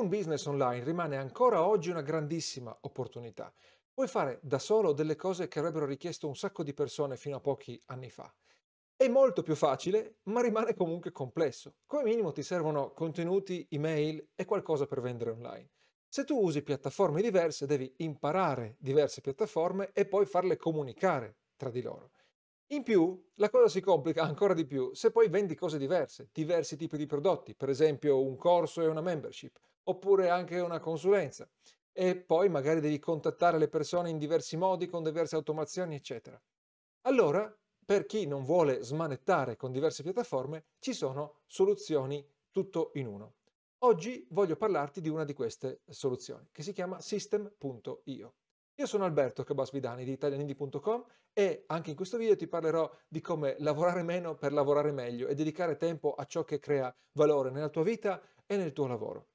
un business online rimane ancora oggi una grandissima opportunità. Puoi fare da solo delle cose che avrebbero richiesto un sacco di persone fino a pochi anni fa. È molto più facile, ma rimane comunque complesso. Come minimo ti servono contenuti, email e qualcosa per vendere online. Se tu usi piattaforme diverse, devi imparare diverse piattaforme e poi farle comunicare tra di loro. In più, la cosa si complica ancora di più se poi vendi cose diverse, diversi tipi di prodotti, per esempio un corso e una membership, oppure anche una consulenza. E poi magari devi contattare le persone in diversi modi, con diverse automazioni, eccetera. Allora, per chi non vuole smanettare con diverse piattaforme, ci sono soluzioni tutto in uno. Oggi voglio parlarti di una di queste soluzioni, che si chiama system.io. Io sono Alberto Cabasvidani di italianindi.com e anche in questo video ti parlerò di come lavorare meno per lavorare meglio e dedicare tempo a ciò che crea valore nella tua vita e nel tuo lavoro.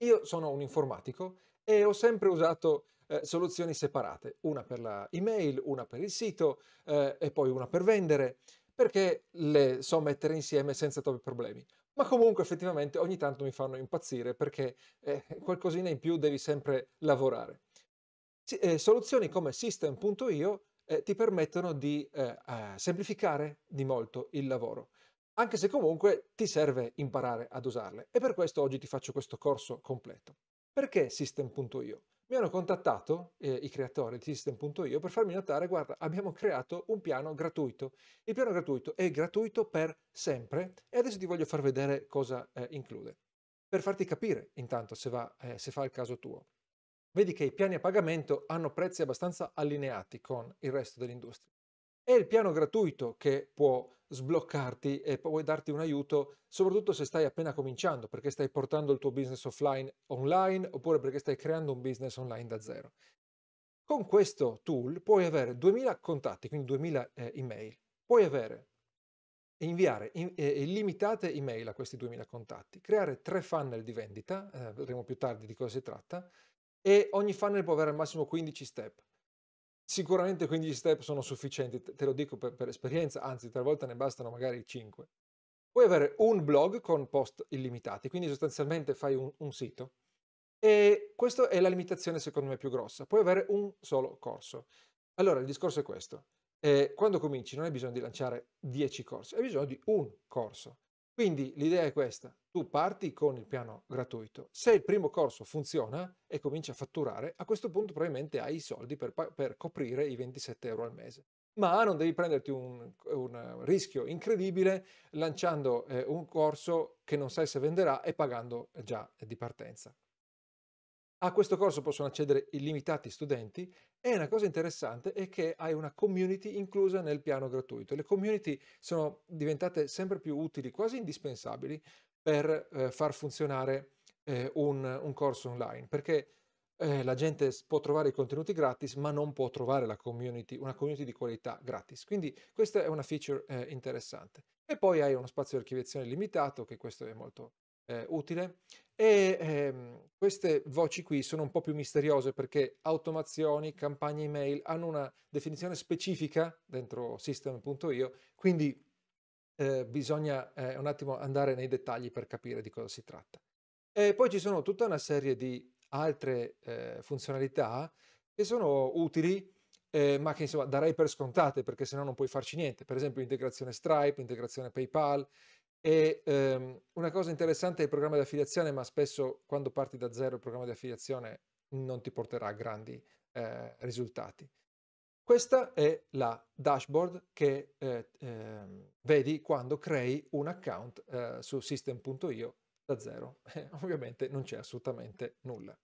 Io sono un informatico e ho sempre usato eh, soluzioni separate, una per la email, una per il sito eh, e poi una per vendere, perché le so mettere insieme senza troppi problemi. Ma comunque effettivamente ogni tanto mi fanno impazzire perché eh, qualcosina in più devi sempre lavorare. S- eh, soluzioni come system.io eh, ti permettono di eh, semplificare di molto il lavoro anche se comunque ti serve imparare ad usarle. E per questo oggi ti faccio questo corso completo. Perché System.io? Mi hanno contattato eh, i creatori di System.io per farmi notare, guarda, abbiamo creato un piano gratuito. Il piano gratuito è gratuito per sempre e adesso ti voglio far vedere cosa eh, include. Per farti capire intanto se, va, eh, se fa il caso tuo. Vedi che i piani a pagamento hanno prezzi abbastanza allineati con il resto dell'industria è il piano gratuito che può sbloccarti e puoi darti un aiuto, soprattutto se stai appena cominciando, perché stai portando il tuo business offline online oppure perché stai creando un business online da zero. Con questo tool puoi avere 2000 contatti, quindi 2000 eh, email. Puoi avere e inviare in, eh, illimitate email a questi 2000 contatti, creare tre funnel di vendita, eh, vedremo più tardi di cosa si tratta, e ogni funnel può avere al massimo 15 step. Sicuramente quindi gli step sono sufficienti, te lo dico per, per esperienza, anzi talvolta ne bastano magari 5. Puoi avere un blog con post illimitati, quindi sostanzialmente fai un, un sito e questa è la limitazione secondo me più grossa. Puoi avere un solo corso. Allora il discorso è questo. Eh, quando cominci non hai bisogno di lanciare 10 corsi, hai bisogno di un corso. Quindi l'idea è questa, tu parti con il piano gratuito, se il primo corso funziona e comincia a fatturare, a questo punto probabilmente hai i soldi per, per coprire i 27 euro al mese. Ma non devi prenderti un, un rischio incredibile lanciando eh, un corso che non sai se venderà e pagando già di partenza. A questo corso possono accedere illimitati studenti e una cosa interessante è che hai una community inclusa nel piano gratuito. Le community sono diventate sempre più utili, quasi indispensabili, per eh, far funzionare eh, un, un, corso online, perché eh, la gente può trovare i contenuti gratis, ma non può trovare la community, una community di qualità gratis. Quindi questa è una feature eh, interessante. E poi hai uno spazio di archiviazione limitato, che questo è molto eh, utile. E ehm, queste voci qui sono un po' più misteriose perché automazioni, campagne email hanno una definizione specifica dentro system.io, quindi eh, bisogna eh, un attimo andare nei dettagli per capire di cosa si tratta. E poi ci sono tutta una serie di altre eh, funzionalità che sono utili eh, ma che insomma darei per scontate perché se no non puoi farci niente. Per esempio integrazione Stripe, integrazione PayPal, e ehm, una cosa interessante è il programma di affiliazione, ma spesso quando parti da zero il programma di affiliazione non ti porterà a grandi eh, risultati. Questa è la dashboard che eh, eh, vedi quando crei un account eh, su system.io da zero. Eh, ovviamente non c'è assolutamente nulla.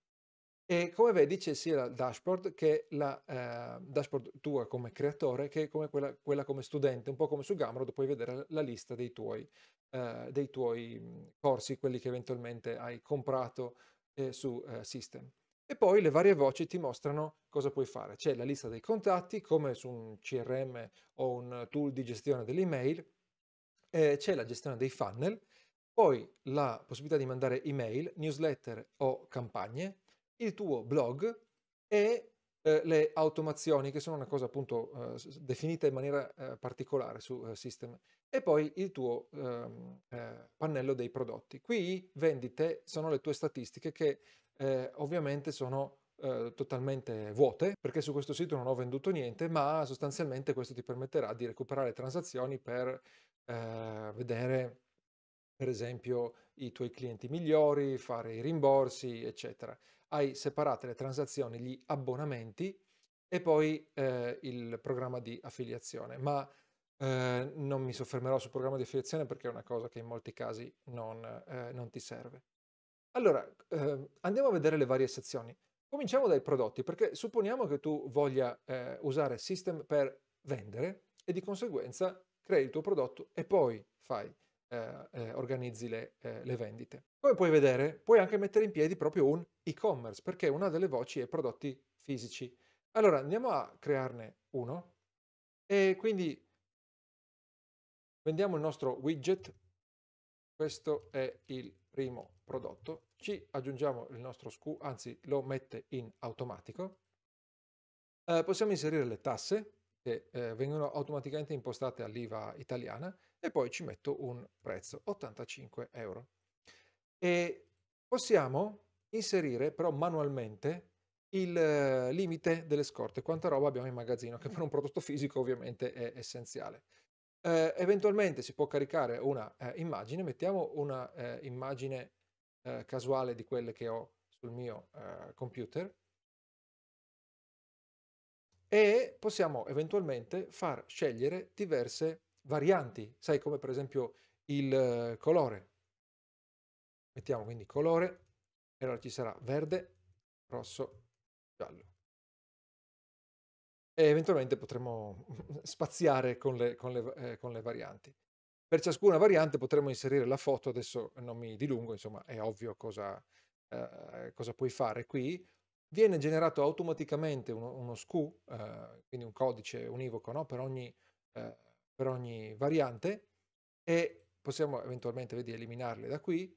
E come vedi c'è sia la dashboard che la ehm, dashboard tua come creatore che come quella, quella, come studente, un po' come su Gamrod puoi vedere la lista dei tuoi eh, dei tuoi corsi, quelli che eventualmente hai comprato eh, su eh, System. E poi le varie voci ti mostrano cosa puoi fare. C'è la lista dei contatti, come su un CRM o un tool di gestione dell'email, eh, c'è la gestione dei funnel, poi la possibilità di mandare email, newsletter o campagne, il tuo blog e eh, le automazioni, che sono una cosa appunto eh, definita in maniera eh, particolare su eh, System e poi il tuo ehm, eh, pannello dei prodotti. Qui vendite sono le tue statistiche che eh, ovviamente sono eh, totalmente vuote perché su questo sito non ho venduto niente, ma sostanzialmente questo ti permetterà di recuperare transazioni per eh, vedere per esempio i tuoi clienti migliori, fare i rimborsi, eccetera. Hai separate le transazioni, gli abbonamenti e poi eh, il programma di affiliazione, ma Ehm, non mi soffermerò sul programma di affiliazione perché è una cosa che in molti casi non, eh, non ti serve. Allora, eh, andiamo a vedere le varie sezioni. Cominciamo dai prodotti, perché supponiamo che tu voglia eh, usare System per vendere e di conseguenza crei il tuo prodotto e poi fai, eh, eh, organizzi le, le vendite. Come puoi vedere, puoi anche mettere in piedi proprio un e-commerce, perché una delle voci è prodotti fisici. Allora, andiamo a crearne uno e quindi Vendiamo il nostro widget, questo è il primo prodotto, ci aggiungiamo il nostro scu anzi lo mette in automatico. Eh, possiamo inserire le tasse che eh, vengono automaticamente impostate all'IVA italiana e poi ci metto un prezzo, 85 euro. E possiamo inserire però manualmente il eh, limite delle scorte, quanta roba abbiamo in magazzino, che per un prodotto fisico ovviamente è essenziale. Eh, eventualmente si può caricare una eh, immagine, mettiamo una eh, immagine eh, casuale di quelle che ho sul mio eh, computer e possiamo eventualmente far scegliere diverse varianti, sai come per esempio il colore. Mettiamo quindi colore, e allora ci sarà verde, rosso, giallo e eventualmente potremo spaziare con le, con, le, eh, con le, varianti. Per ciascuna variante potremo inserire la foto, adesso non mi dilungo, insomma è ovvio cosa, eh, cosa puoi fare qui. Viene generato automaticamente uno, uno SKU, eh, quindi un codice univoco no? per, ogni, eh, per ogni variante e possiamo eventualmente vedi, eliminarle da qui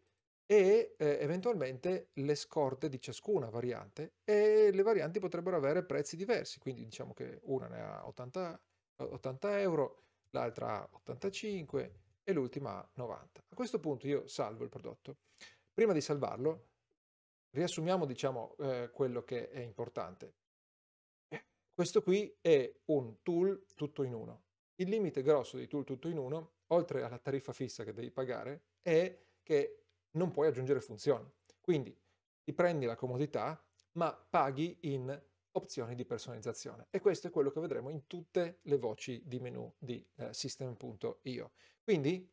e eh, eventualmente le scorte di ciascuna variante e le varianti potrebbero avere prezzi diversi, quindi diciamo che una ne ha 80, 80 euro, l'altra ha 85 e l'ultima ha 90. A questo punto io salvo il prodotto. Prima di salvarlo riassumiamo diciamo eh, quello che è importante. Questo qui è un tool tutto in uno. Il limite grosso di tool tutto in uno, oltre alla tariffa fissa che devi pagare, è che non puoi aggiungere funzioni. Quindi ti prendi la comodità, ma paghi in opzioni di personalizzazione. E questo è quello che vedremo in tutte le voci di menu di eh, system.io. Quindi,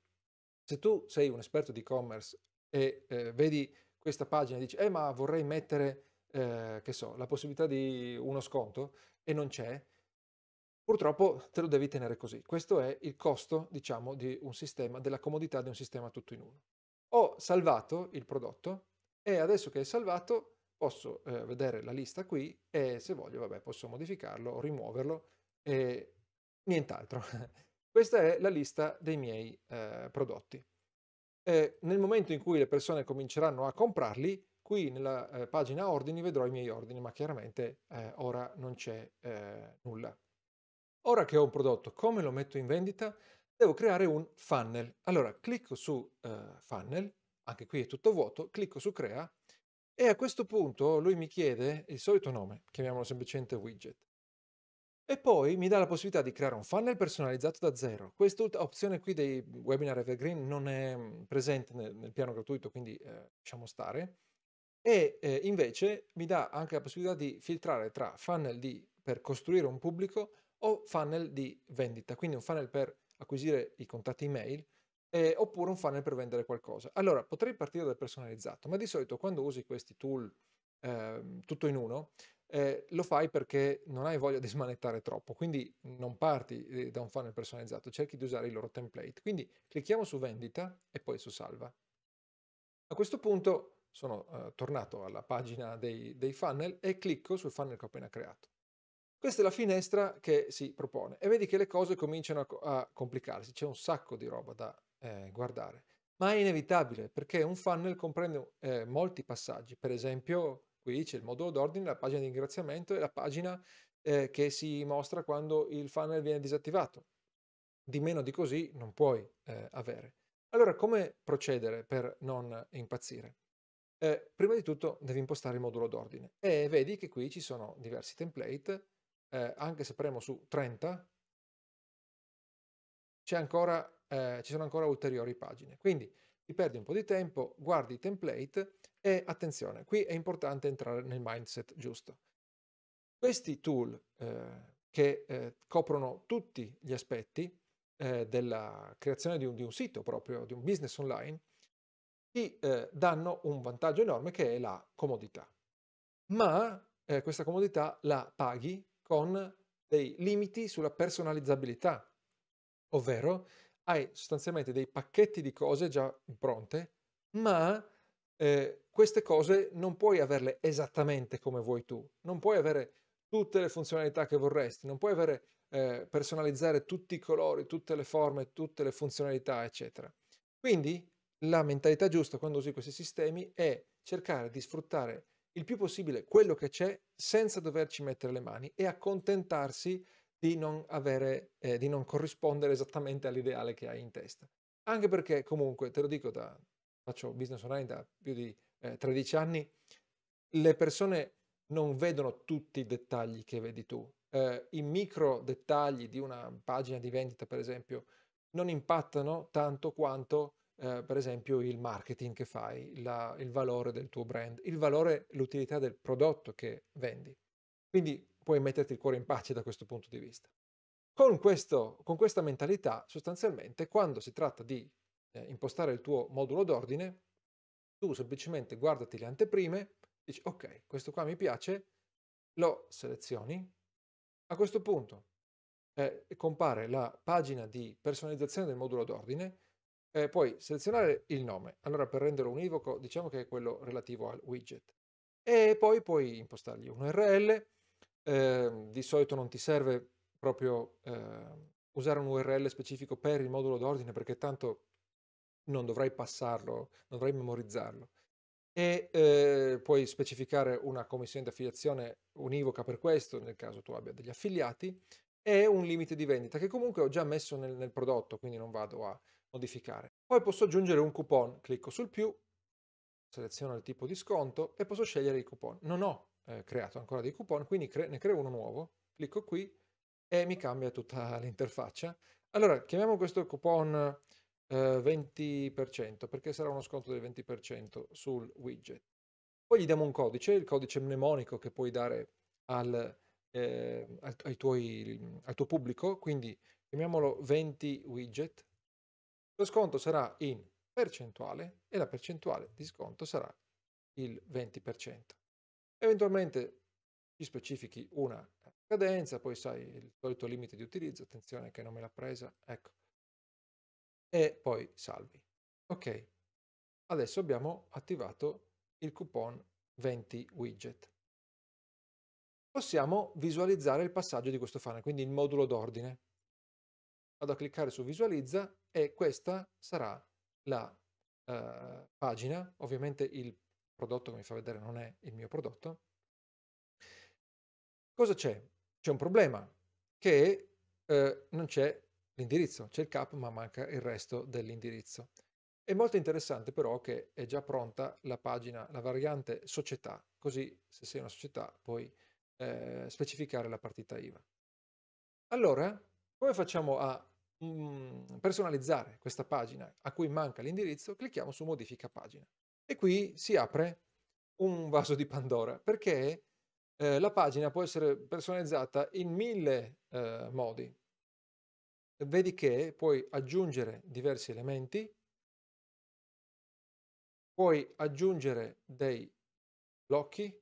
se tu sei un esperto di e-commerce e eh, vedi questa pagina e dici, eh ma vorrei mettere, eh, che so, la possibilità di uno sconto e non c'è, purtroppo te lo devi tenere così. Questo è il costo, diciamo, di un sistema, della comodità di un sistema tutto in uno salvato il prodotto e adesso che è salvato posso eh, vedere la lista qui e se voglio vabbè, posso modificarlo, o rimuoverlo e nient'altro. Questa è la lista dei miei eh, prodotti. E nel momento in cui le persone cominceranno a comprarli, qui nella eh, pagina ordini vedrò i miei ordini, ma chiaramente eh, ora non c'è eh, nulla. Ora che ho un prodotto, come lo metto in vendita? Devo creare un funnel. Allora, clicco su eh, funnel anche qui è tutto vuoto, clicco su crea e a questo punto lui mi chiede il solito nome, chiamiamolo semplicemente widget. E poi mi dà la possibilità di creare un funnel personalizzato da zero. Questa opzione qui dei webinar evergreen non è mm, presente nel, nel piano gratuito, quindi eh, lasciamo stare. E eh, invece mi dà anche la possibilità di filtrare tra funnel di, per costruire un pubblico o funnel di vendita, quindi un funnel per acquisire i contatti email eh, oppure un funnel per vendere qualcosa. Allora, potrei partire dal personalizzato, ma di solito quando usi questi tool eh, tutto in uno, eh, lo fai perché non hai voglia di smanettare troppo, quindi non parti eh, da un funnel personalizzato, cerchi di usare i loro template. Quindi clicchiamo su vendita e poi su salva. A questo punto sono eh, tornato alla pagina dei, dei funnel e clicco sul funnel che ho appena creato. Questa è la finestra che si propone e vedi che le cose cominciano a, a complicarsi, c'è un sacco di roba da eh, guardare. Ma è inevitabile perché un funnel comprende eh, molti passaggi, per esempio qui c'è il modulo d'ordine, la pagina di ringraziamento e la pagina eh, che si mostra quando il funnel viene disattivato. Di meno di così non puoi eh, avere. Allora come procedere per non impazzire? Eh, prima di tutto devi impostare il modulo d'ordine e vedi che qui ci sono diversi template, eh, anche se premo su 30 c'è ancora eh, ci sono ancora ulteriori pagine. Quindi ti perdi un po' di tempo, guardi i template e attenzione, qui è importante entrare nel mindset giusto. Questi tool eh, che eh, coprono tutti gli aspetti eh, della creazione di un, di un, sito proprio, di un business online, ti eh, danno un vantaggio enorme che è la comodità. Ma eh, questa comodità la paghi con dei limiti sulla personalizzabilità, ovvero hai sostanzialmente dei pacchetti di cose già pronte, ma eh, queste cose non puoi averle esattamente come vuoi tu, non puoi avere tutte le funzionalità che vorresti, non puoi avere, eh, personalizzare tutti i colori, tutte le forme, tutte le funzionalità, eccetera. Quindi la mentalità giusta quando usi questi sistemi è cercare di sfruttare il più possibile quello che c'è senza doverci mettere le mani e accontentarsi di non, avere, eh, di non corrispondere esattamente all'ideale che hai in testa. Anche perché comunque, te lo dico, da, faccio business online da più di eh, 13 anni, le persone non vedono tutti i dettagli che vedi tu. Eh, I micro dettagli di una pagina di vendita, per esempio, non impattano tanto quanto, eh, per esempio, il marketing che fai, la, il valore del tuo brand, il valore, l'utilità del prodotto che vendi. Quindi puoi metterti il cuore in pace da questo punto di vista. Con, questo, con questa mentalità, sostanzialmente, quando si tratta di eh, impostare il tuo modulo d'ordine, tu semplicemente guardati le anteprime, dici ok, questo qua mi piace, lo selezioni. A questo punto eh, compare la pagina di personalizzazione del modulo d'ordine, eh, puoi selezionare il nome, allora per renderlo univoco diciamo che è quello relativo al widget, e poi puoi impostargli un URL, Ehm, di solito non ti serve proprio eh, usare un URL specifico per il modulo d'ordine perché tanto non dovrai passarlo, non dovrai memorizzarlo. E eh, puoi specificare una commissione di affiliazione univoca per questo, nel caso tu abbia degli affiliati, e un limite di vendita che comunque ho già messo nel, nel prodotto, quindi non vado a modificare. Poi posso aggiungere un coupon, clicco sul più, seleziono il tipo di sconto e posso scegliere i coupon. Non ho eh, creato ancora dei coupon, quindi cre- ne creo uno nuovo, clicco qui e mi cambia tutta l'interfaccia. Allora, chiamiamo questo coupon eh, 20% perché sarà uno sconto del 20% sul widget. Poi gli diamo un codice, il codice mnemonico che puoi dare al, eh, al, tuoi, al tuo pubblico, quindi chiamiamolo 20 widget. Lo sconto sarà in percentuale e la percentuale di sconto sarà il 20%. Eventualmente ci specifichi una cadenza, poi sai il solito limite di utilizzo, attenzione che non me l'ha presa, ecco, e poi salvi. Ok, adesso abbiamo attivato il coupon 20 widget. Possiamo visualizzare il passaggio di questo funnel, quindi il modulo d'ordine. Vado a cliccare su visualizza e questa sarà la eh, pagina, ovviamente il prodotto che mi fa vedere non è il mio prodotto, cosa c'è? C'è un problema che eh, non c'è l'indirizzo, c'è il cap ma manca il resto dell'indirizzo. È molto interessante però che è già pronta la pagina, la variante società, così se sei una società puoi eh, specificare la partita IVA. Allora, come facciamo a mm, personalizzare questa pagina a cui manca l'indirizzo? Clicchiamo su modifica pagina. E qui si apre un vaso di Pandora perché eh, la pagina può essere personalizzata in mille eh, modi. Vedi che puoi aggiungere diversi elementi, puoi aggiungere dei blocchi,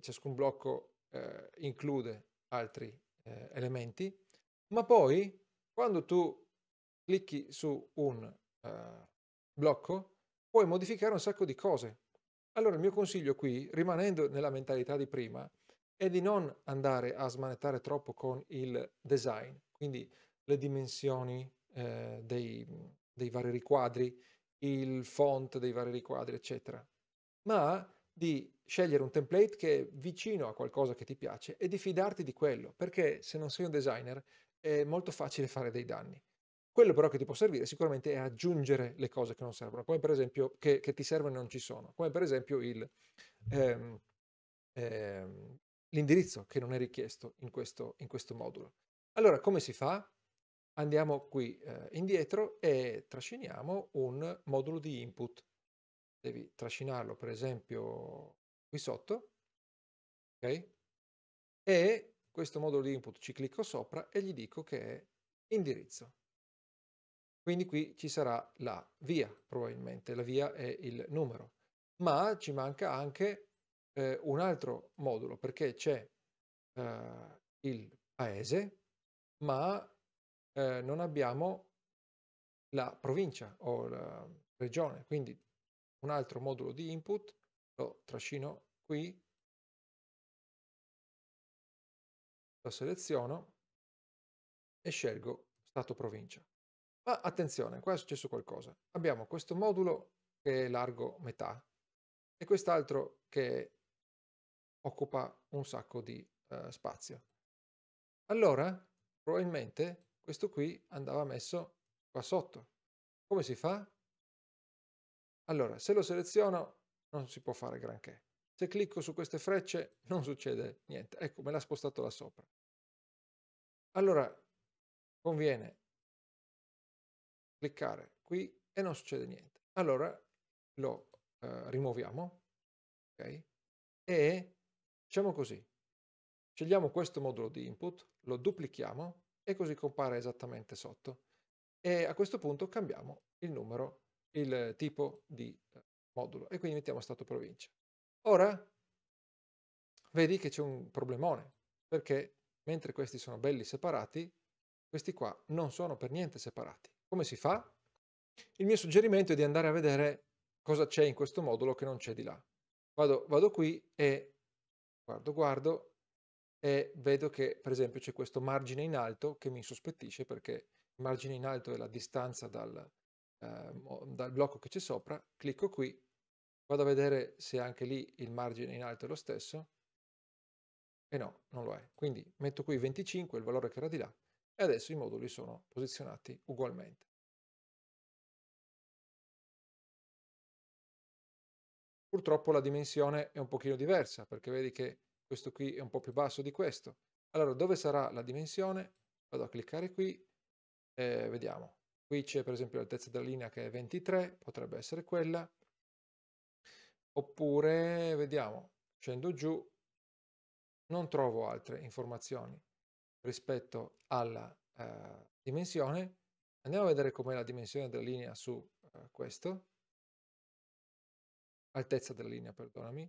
ciascun blocco eh, include altri eh, elementi, ma poi quando tu clicchi su un eh, blocco puoi modificare un sacco di cose. Allora il mio consiglio qui, rimanendo nella mentalità di prima, è di non andare a smanettare troppo con il design, quindi le dimensioni eh, dei, dei vari riquadri, il font dei vari riquadri, eccetera, ma di scegliere un template che è vicino a qualcosa che ti piace e di fidarti di quello, perché se non sei un designer è molto facile fare dei danni. Quello però che ti può servire sicuramente è aggiungere le cose che non servono, come per esempio che, che ti servono e non ci sono, come per esempio il, ehm, ehm, l'indirizzo che non è richiesto in questo, in questo, modulo. Allora, come si fa? Andiamo qui eh, indietro e trasciniamo un modulo di input. Devi trascinarlo per esempio qui sotto, ok? E questo modulo di input ci clicco sopra e gli dico che è indirizzo. Quindi qui ci sarà la via, probabilmente. La via è il numero. Ma ci manca anche eh, un altro modulo, perché c'è eh, il paese, ma eh, non abbiamo la provincia o la regione. Quindi un altro modulo di input, lo trascino qui, lo seleziono e scelgo stato provincia. Ma attenzione, qua è successo qualcosa. Abbiamo questo modulo che è largo metà e quest'altro che occupa un sacco di eh, spazio. Allora, probabilmente questo qui andava messo qua sotto. Come si fa? Allora, se lo seleziono non si può fare granché. Se clicco su queste frecce non succede niente. Ecco, me l'ha spostato là sopra. Allora, conviene cliccare qui e non succede niente. Allora lo eh, rimuoviamo, ok? E facciamo così, scegliamo questo modulo di input, lo duplichiamo e così compare esattamente sotto. E a questo punto cambiamo il numero, il tipo di eh, modulo e quindi mettiamo stato provincia. Ora vedi che c'è un problemone perché mentre questi sono belli separati, questi qua non sono per niente separati. Come si fa? Il mio suggerimento è di andare a vedere cosa c'è in questo modulo che non c'è di là. Vado, vado qui e guardo, guardo e vedo che per esempio c'è questo margine in alto che mi sospettisce perché il margine in alto è la distanza dal, eh, dal blocco che c'è sopra, clicco qui, vado a vedere se anche lì il margine in alto è lo stesso e no, non lo è. Quindi metto qui 25, il valore che era di là, e adesso i moduli sono posizionati ugualmente. Purtroppo la dimensione è un pochino diversa perché vedi che questo qui è un po' più basso di questo. Allora dove sarà la dimensione? Vado a cliccare qui, e vediamo. Qui c'è per esempio l'altezza della linea che è 23, potrebbe essere quella. Oppure, vediamo, scendo giù, non trovo altre informazioni rispetto alla uh, dimensione. Andiamo a vedere com'è la dimensione della linea su uh, questo. Altezza della linea, perdonami.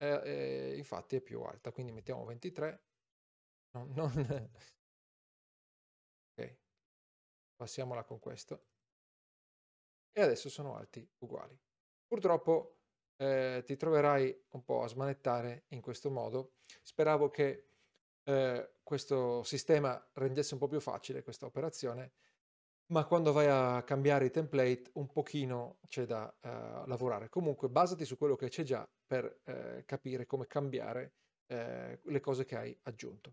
E, eh, e, infatti è più alta, quindi mettiamo 23. No, non... ok, passiamola con questo. E adesso sono alti uguali. Purtroppo eh, ti troverai un po' a smanettare in questo modo. Speravo che eh, questo sistema rendesse un po' più facile questa operazione, ma quando vai a cambiare i template un pochino c'è da eh, lavorare. Comunque basati su quello che c'è già per eh, capire come cambiare eh, le cose che hai aggiunto.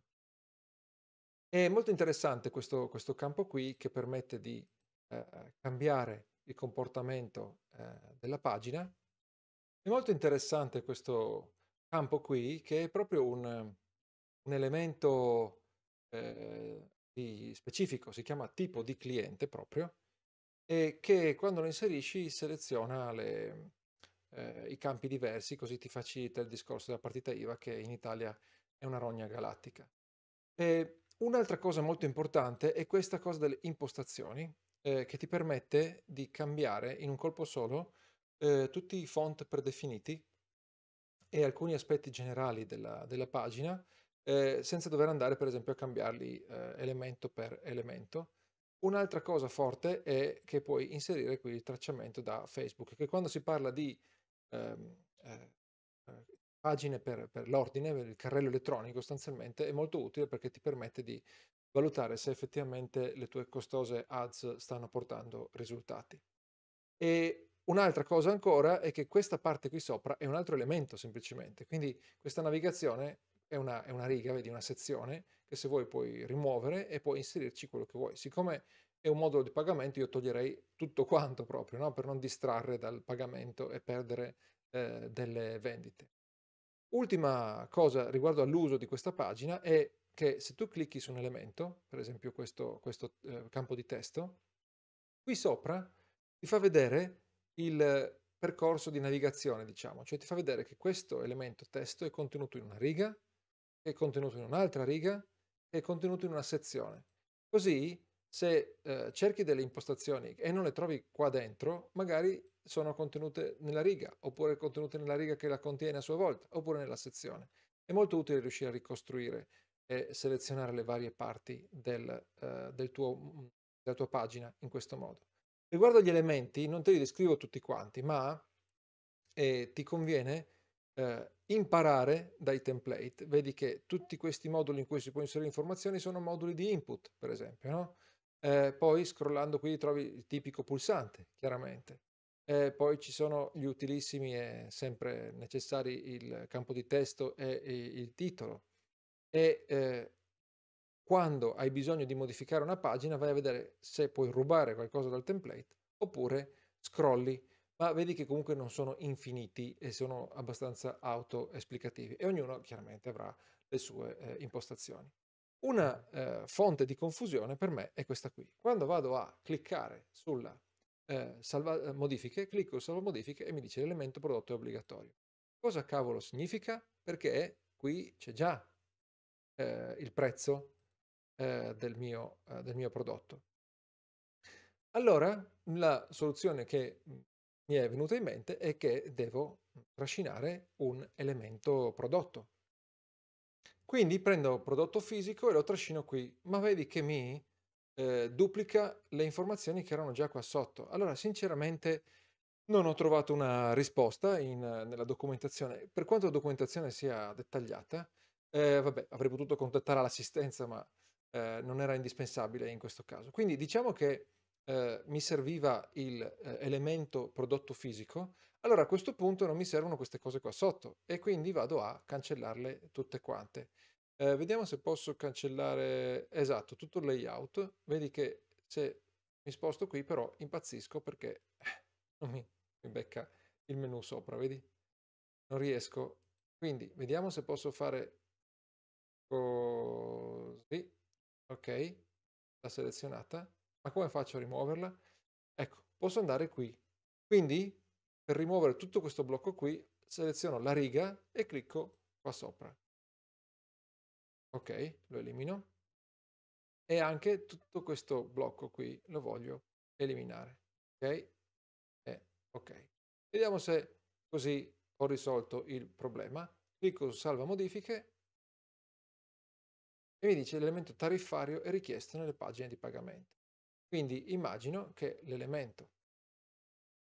È molto interessante questo, questo campo qui che permette di eh, cambiare il comportamento della pagina. È molto interessante questo campo qui che è proprio un, un elemento eh, specifico, si chiama tipo di cliente proprio, e che quando lo inserisci seleziona le, eh, i campi diversi, così ti facilita il discorso della partita IVA che in Italia è una rogna galattica. un'altra cosa molto importante è questa cosa delle impostazioni eh, che ti permette di cambiare in un colpo solo eh, tutti i font predefiniti e alcuni aspetti generali della, della pagina eh, senza dover andare per esempio a cambiarli eh, elemento per elemento. Un'altra cosa forte è che puoi inserire qui il tracciamento da Facebook, che quando si parla di ehm, eh, eh, pagine per, per l'ordine, per il carrello elettronico sostanzialmente, è molto utile perché ti permette di valutare se effettivamente le tue costose ads stanno portando risultati. E Un'altra cosa ancora è che questa parte qui sopra è un altro elemento semplicemente, quindi questa navigazione è una, è una riga, vedi, una sezione che se vuoi puoi rimuovere e puoi inserirci quello che vuoi. Siccome è un modulo di pagamento, io toglierei tutto quanto proprio, no? per non distrarre dal pagamento e perdere eh, delle vendite. Ultima cosa riguardo all'uso di questa pagina è che se tu clicchi su un elemento, per esempio questo, questo eh, campo di testo, qui sopra ti fa vedere il percorso di navigazione, diciamo, cioè ti fa vedere che questo elemento testo è contenuto in una riga, è contenuto in un'altra riga, è contenuto in una sezione. Così se eh, cerchi delle impostazioni e non le trovi qua dentro, magari sono contenute nella riga, oppure contenute nella riga che la contiene a sua volta, oppure nella sezione. È molto utile riuscire a ricostruire e selezionare le varie parti del, eh, del tuo, mm, della tua pagina in questo modo. Riguardo agli elementi, non te li descrivo tutti quanti, ma eh, ti conviene eh, imparare dai template. Vedi che tutti questi moduli in cui si può inserire informazioni sono moduli di input, per esempio. No? Eh, poi scrollando qui trovi il tipico pulsante, chiaramente. Eh, poi ci sono gli utilissimi e sempre necessari il campo di testo e, e il titolo. E eh, quando hai bisogno di modificare una pagina vai a vedere se puoi rubare qualcosa dal template oppure scrolli ma vedi che comunque non sono infiniti e sono abbastanza auto-esplicativi e ognuno chiaramente avrà le sue eh, impostazioni. Una eh, fonte di confusione per me è questa qui. Quando vado a cliccare sulla eh, salva eh, modifiche, clicco su salva modifiche e mi dice l'elemento prodotto è obbligatorio. Cosa cavolo significa? Perché qui c'è già eh, il prezzo eh, del mio, del mio prodotto. Allora, la soluzione che mm, mi è venuta in mente è che devo trascinare un elemento prodotto. Quindi prendo prodotto fisico e lo trascino qui, ma vedi che mi eh, duplica le informazioni che erano già qua sotto. Allora, sinceramente, non ho trovato una risposta in, nella documentazione. Per quanto la documentazione sia dettagliata, eh, vabbè, avrei potuto contattare l'assistenza, ma eh, non era indispensabile in questo caso. Quindi diciamo che eh, mi serviva l'elemento eh, prodotto fisico, allora a questo punto non mi servono queste cose qua sotto e quindi vado a cancellarle tutte quante. Eh, vediamo se posso cancellare, esatto, tutto il layout. Vedi che se mi sposto qui però impazzisco perché eh, non mi, mi becca il menu sopra, vedi? Non riesco. Quindi vediamo se posso fare così. Ok, l'ha selezionata ma come faccio a rimuoverla? Ecco, posso andare qui. Quindi, per rimuovere tutto questo blocco qui, seleziono la riga e clicco qua sopra. Ok, lo elimino. E anche tutto questo blocco qui lo voglio eliminare. Ok? Eh, ok. Vediamo se così ho risolto il problema. Clicco su salva modifiche e mi dice l'elemento tariffario è richiesto nelle pagine di pagamento. Quindi immagino che l'elemento,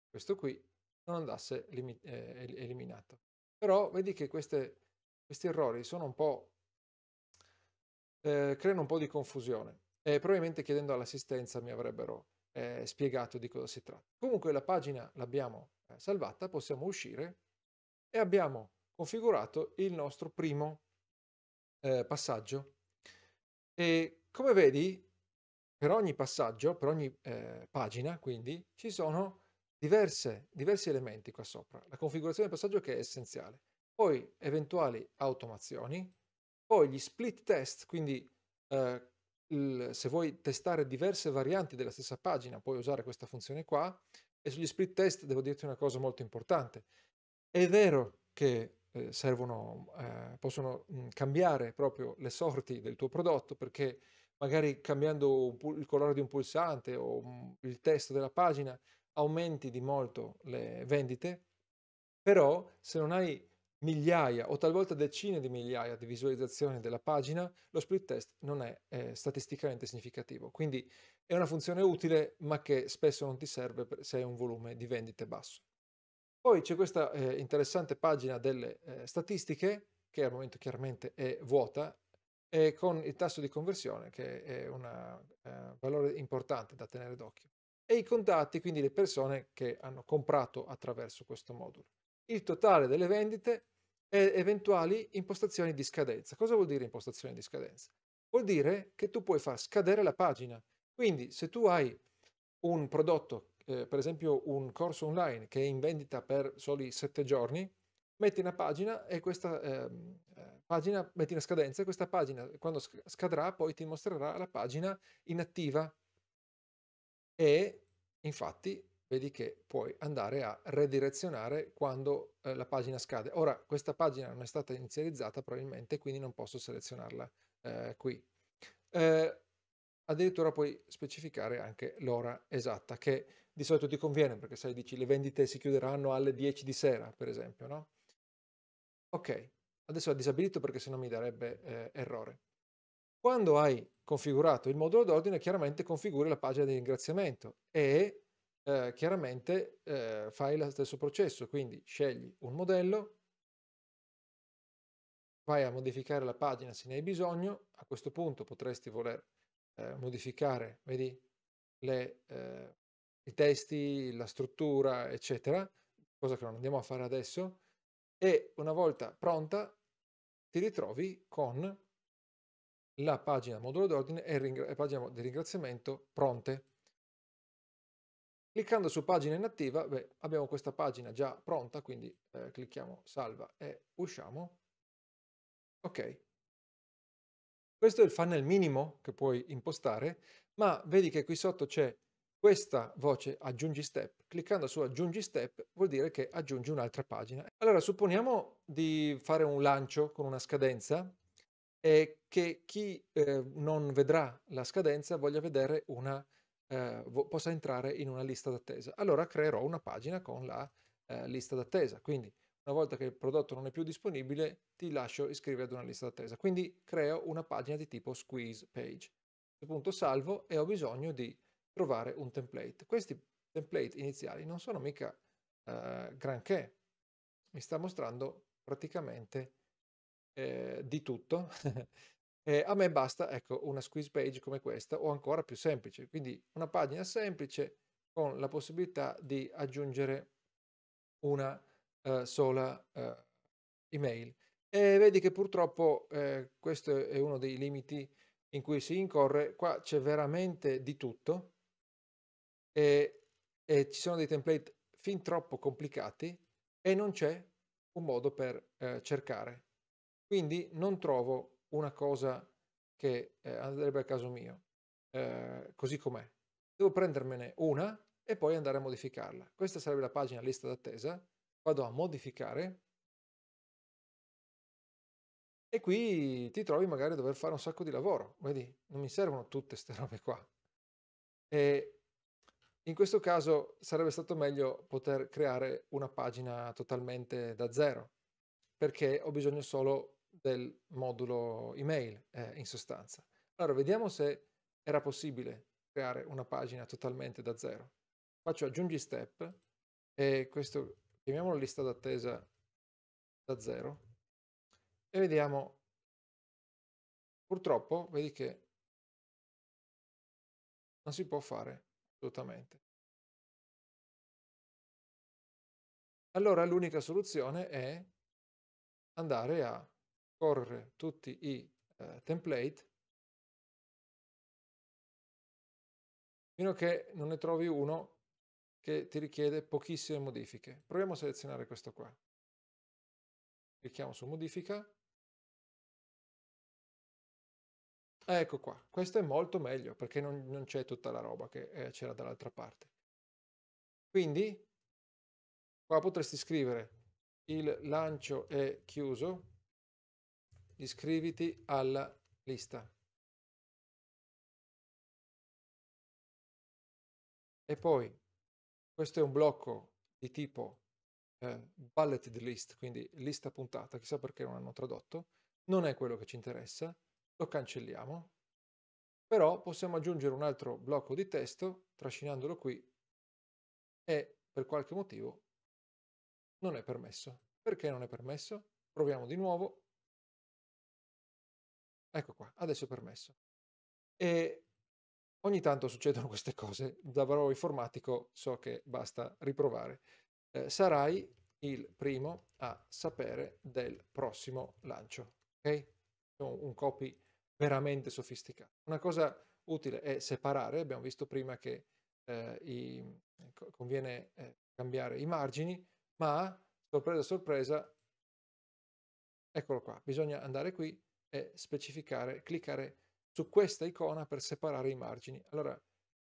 questo qui, non andasse eh, eliminato. Però vedi che queste, questi errori sono un po'... Eh, creano un po' di confusione. E probabilmente chiedendo all'assistenza mi avrebbero eh, spiegato di cosa si tratta. Comunque la pagina l'abbiamo eh, salvata, possiamo uscire e abbiamo configurato il nostro primo eh, passaggio. E come vedi per ogni passaggio, per ogni eh, pagina, quindi ci sono diverse, diversi elementi qua sopra. La configurazione del passaggio che è essenziale, poi eventuali automazioni, poi gli split test, quindi eh, il, se vuoi testare diverse varianti della stessa pagina puoi usare questa funzione qua e sugli split test devo dirti una cosa molto importante. È vero che eh, servono, eh, possono mh, mm, cambiare proprio le sorti del tuo prodotto perché magari cambiando il colore di un pulsante o mm, il testo della pagina, aumenti di molto le vendite, però se non hai migliaia o talvolta decine di migliaia di visualizzazioni della pagina, lo split test non è eh, statisticamente significativo. Quindi è una funzione utile, ma che spesso non ti serve se hai un volume di vendite basso. Poi c'è questa eh, interessante pagina delle eh, statistiche, che al momento chiaramente è vuota, e con il tasso di conversione che è un eh, valore importante da tenere d'occhio. E i contatti, quindi le persone che hanno comprato attraverso questo modulo. Il totale delle vendite e eventuali impostazioni di scadenza. Cosa vuol dire impostazioni di scadenza? Vuol dire che tu puoi far scadere la pagina. Quindi se tu hai un prodotto, eh, per esempio un corso online che è in vendita per soli 7 giorni, metti una pagina e questa ehm, eh, pagina, metti una scadenza e questa pagina quando scadrà poi ti mostrerà la pagina inattiva e infatti vedi che puoi andare a redirezionare quando eh, la pagina scade. Ora questa pagina non è stata inizializzata probabilmente quindi non posso selezionarla eh, qui. Eh, addirittura puoi specificare anche l'ora esatta che di solito ti conviene perché sai dici le vendite si chiuderanno alle 10 di sera per esempio no? Ok, adesso la disabilito perché sennò mi darebbe eh, errore. Quando hai configurato il modulo d'ordine, chiaramente configuri la pagina di ringraziamento e eh, chiaramente eh, fai lo stesso processo, quindi scegli un modello, vai a modificare la pagina se ne hai bisogno, a questo punto potresti voler eh, modificare, vedi, le, eh, i testi, la struttura, eccetera, cosa che non andiamo a fare adesso, e una volta pronta ti ritrovi con la pagina modulo d'ordine e ringra- pagina di ringraziamento pronte. Cliccando su pagina inattiva beh, abbiamo questa pagina già pronta, quindi eh, clicchiamo salva e usciamo. Ok. Questo è il funnel minimo che puoi impostare, ma vedi che qui sotto c'è questa voce aggiungi step, cliccando su aggiungi step vuol dire che aggiungi un'altra pagina. Allora supponiamo di fare un lancio con una scadenza e che chi eh, non vedrà la scadenza voglia vedere una, eh, possa entrare in una lista d'attesa. Allora creerò una pagina con la eh, lista d'attesa. Quindi una volta che il prodotto non è più disponibile ti lascio iscrivere ad una lista d'attesa. Quindi creo una pagina di tipo squeeze page. A punto salvo e ho bisogno di trovare un template. Questi template iniziali non sono mica eh, granché, mi sta mostrando praticamente eh, di tutto. eh, a me basta ecco, una squeeze page come questa o ancora più semplice, quindi una pagina semplice con la possibilità di aggiungere una eh, sola eh, email. E vedi che purtroppo eh, questo è uno dei limiti in cui si incorre, qua c'è veramente di tutto e, e ci sono dei template fin troppo complicati e non c'è un modo per eh, cercare. Quindi non trovo una cosa che eh, andrebbe a caso mio, eh, così com'è. Devo prendermene una e poi andare a modificarla. Questa sarebbe la pagina lista d'attesa. Vado a modificare e qui ti trovi magari a dover fare un sacco di lavoro. Vedi, non mi servono tutte queste robe qua. E in questo caso sarebbe stato meglio poter creare una pagina totalmente da zero, perché ho bisogno solo del modulo email, eh, in sostanza. Allora, vediamo se era possibile creare una pagina totalmente da zero. Faccio aggiungi step e questo, chiamiamolo lista d'attesa da zero, e vediamo, purtroppo, vedi che non si può fare assolutamente. Allora l'unica soluzione è andare a correre tutti i eh, template fino a che non ne trovi uno che ti richiede pochissime modifiche. Proviamo a selezionare questo qua. Clicchiamo su modifica Ecco qua, questo è molto meglio perché non, non c'è tutta la roba che eh, c'era dall'altra parte. Quindi qua potresti scrivere il lancio è chiuso, iscriviti alla lista. E poi questo è un blocco di tipo eh, bulleted list, quindi lista puntata, chissà perché non hanno tradotto, non è quello che ci interessa lo cancelliamo, però possiamo aggiungere un altro blocco di testo trascinandolo qui e per qualche motivo non è permesso. Perché non è permesso? Proviamo di nuovo. Ecco qua, adesso è permesso. E ogni tanto succedono queste cose, da bravo informatico so che basta riprovare. Eh, sarai il primo a sapere del prossimo lancio, ok? Un copy veramente sofisticato. Una cosa utile è separare, abbiamo visto prima che eh, i, conviene eh, cambiare i margini, ma sorpresa sorpresa, eccolo qua, bisogna andare qui e specificare, cliccare su questa icona per separare i margini. Allora,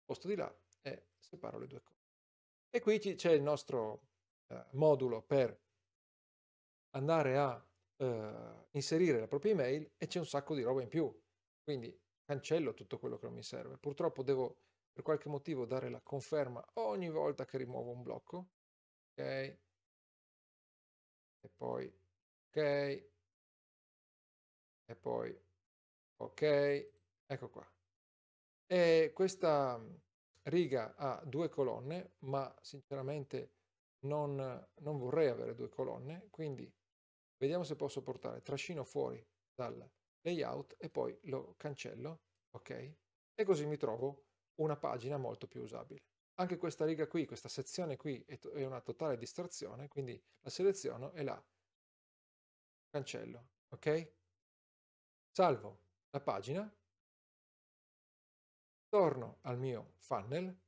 posto di là e separo le due cose. E qui c'è il nostro eh, modulo per andare a eh, inserire la propria email e c'è un sacco di roba in più. Quindi cancello tutto quello che non mi serve. Purtroppo devo per qualche motivo dare la conferma ogni volta che rimuovo un blocco. Ok. E poi ok. E poi ok. Ecco qua. E questa mhmm, riga ha due colonne, ma sinceramente non, non vorrei avere due colonne, quindi Vediamo se posso portare trascino fuori dal layout e poi lo cancello, ok? E così mi trovo una pagina molto più usabile. Anche questa riga qui, questa sezione qui è, una totale distrazione, quindi la seleziono e la cancello, ok? Salvo la pagina, torno al mio funnel,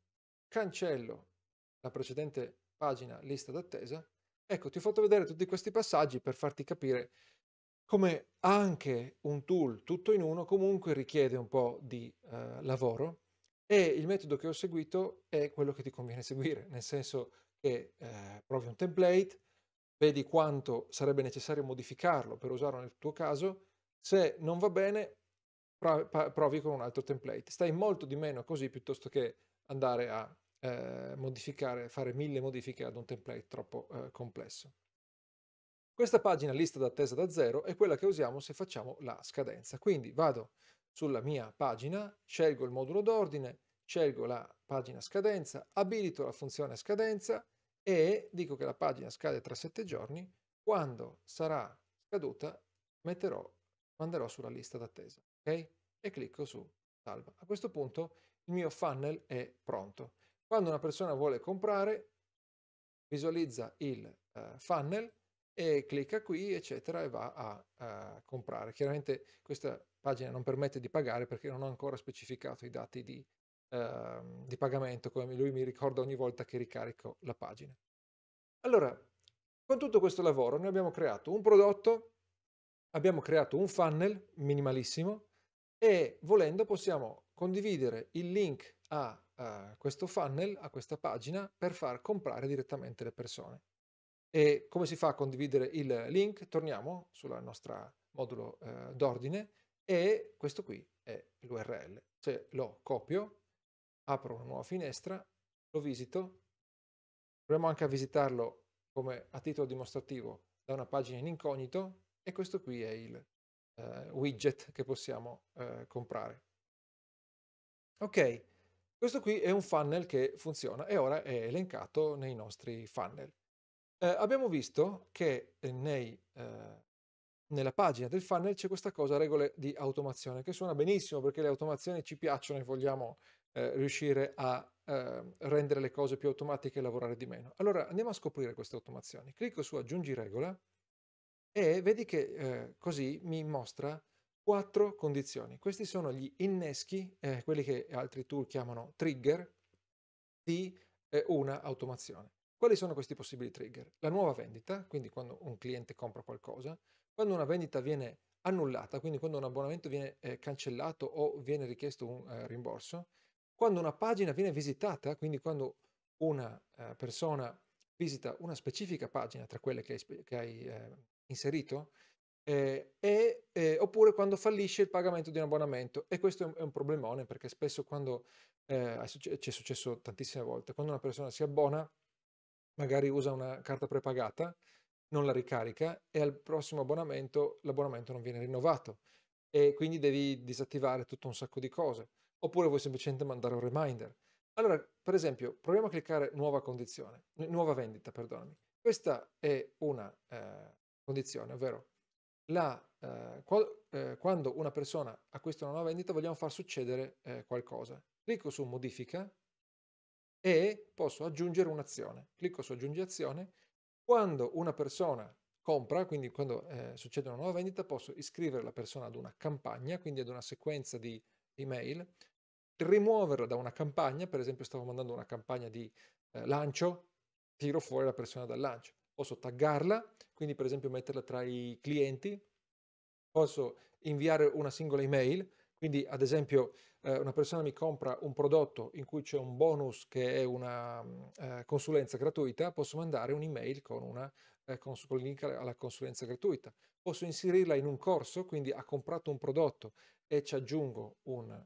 cancello la precedente pagina lista d'attesa Ecco, ti ho fatto vedere tutti questi passaggi per farti capire come anche un tool tutto in uno comunque richiede un po' di eh, lavoro e il metodo che ho seguito è quello che ti conviene seguire, nel senso che eh, provi un template, vedi quanto sarebbe necessario modificarlo per usarlo nel tuo caso, se non va bene provi con un altro template, stai molto di meno così piuttosto che andare a eh, modificare, fare mille modifiche ad un template troppo eh, complesso. Questa pagina lista d'attesa da zero è quella che usiamo se facciamo la scadenza. Quindi vado sulla mia pagina, scelgo il modulo d'ordine, scelgo la pagina scadenza, abilito la funzione scadenza e dico che la pagina scade tra sette giorni. Quando sarà scaduta metterò, manderò sulla lista d'attesa. Okay? E clicco su salva. A questo punto il mio funnel è pronto. Quando una persona vuole comprare, visualizza il uh, funnel e clicca qui, eccetera, e va a uh, comprare. Chiaramente questa pagina non permette di pagare perché non ho ancora specificato i dati di, uh, di pagamento, come lui mi ricorda ogni volta che ricarico la pagina. Allora, con tutto questo lavoro noi abbiamo creato un prodotto, abbiamo creato un funnel minimalissimo e volendo possiamo condividere il link a uh, questo funnel, a questa pagina, per far comprare direttamente le persone. E come si fa a condividere il link? Torniamo sulla nostra modulo uh, d'ordine e questo qui è l'URL. Se lo copio, apro una nuova finestra, lo visito, proviamo anche a visitarlo come a titolo dimostrativo da una pagina in incognito e questo qui è il uh, widget che possiamo comprare. Ok, questo qui è un funnel che funziona e ora è elencato nei nostri funnel. Eh, abbiamo visto che eh, nei, eh, nella pagina del funnel c'è questa cosa regole di automazione che suona benissimo perché le automazioni ci piacciono e vogliamo eh, riuscire a ehm, rendere le cose più automatiche e lavorare di meno. Allora andiamo a scoprire queste automazioni. Clicco su aggiungi regola e vedi che eh, così mi mostra quattro condizioni. Questi sono gli inneschi, eh, quelli che altri tool chiamano trigger, di eh, una automazione. Quali sono questi possibili trigger? La nuova vendita, quindi quando un cliente compra qualcosa, quando una vendita viene annullata, quindi quando un abbonamento viene eh, cancellato o viene richiesto un eh, rimborso, quando una pagina viene visitata, quindi quando una eh, persona visita una specifica pagina tra quelle che hai, che hai eh, inserito, eh, e, eh, oppure quando fallisce il pagamento di un abbonamento. E questo è un, è un problemone perché spesso quando eh, ci è successo tantissime volte, quando una persona si abbona, magari usa una carta prepagata, non la ricarica e al prossimo abbonamento l'abbonamento non viene rinnovato e quindi devi disattivare tutto un sacco di cose. Oppure vuoi semplicemente mandare un reminder. Allora, per esempio, proviamo a cliccare nuova condizione, nuova vendita, perdonami. Questa è una eh, condizione, ovvero la, eh, qual, eh, quando una persona acquista una nuova vendita vogliamo far succedere eh, qualcosa. Clicco su modifica e posso aggiungere un'azione. Clicco su aggiungi azione. Quando una persona compra, quindi quando eh, succede una nuova vendita, posso iscrivere la persona ad una campagna, quindi ad una sequenza di email, rimuoverla da una campagna, per esempio stavo mandando una campagna di eh, lancio, tiro fuori la persona dal lancio posso taggarla, quindi per esempio metterla tra i clienti, posso inviare una singola email, quindi ad esempio eh, una persona mi compra un prodotto in cui c'è un bonus che è una mm, eh, consulenza gratuita, posso mandare un'email con, una, eh, cons- link alla consulenza gratuita. Posso inserirla in un corso, quindi ha comprato un prodotto e ci aggiungo un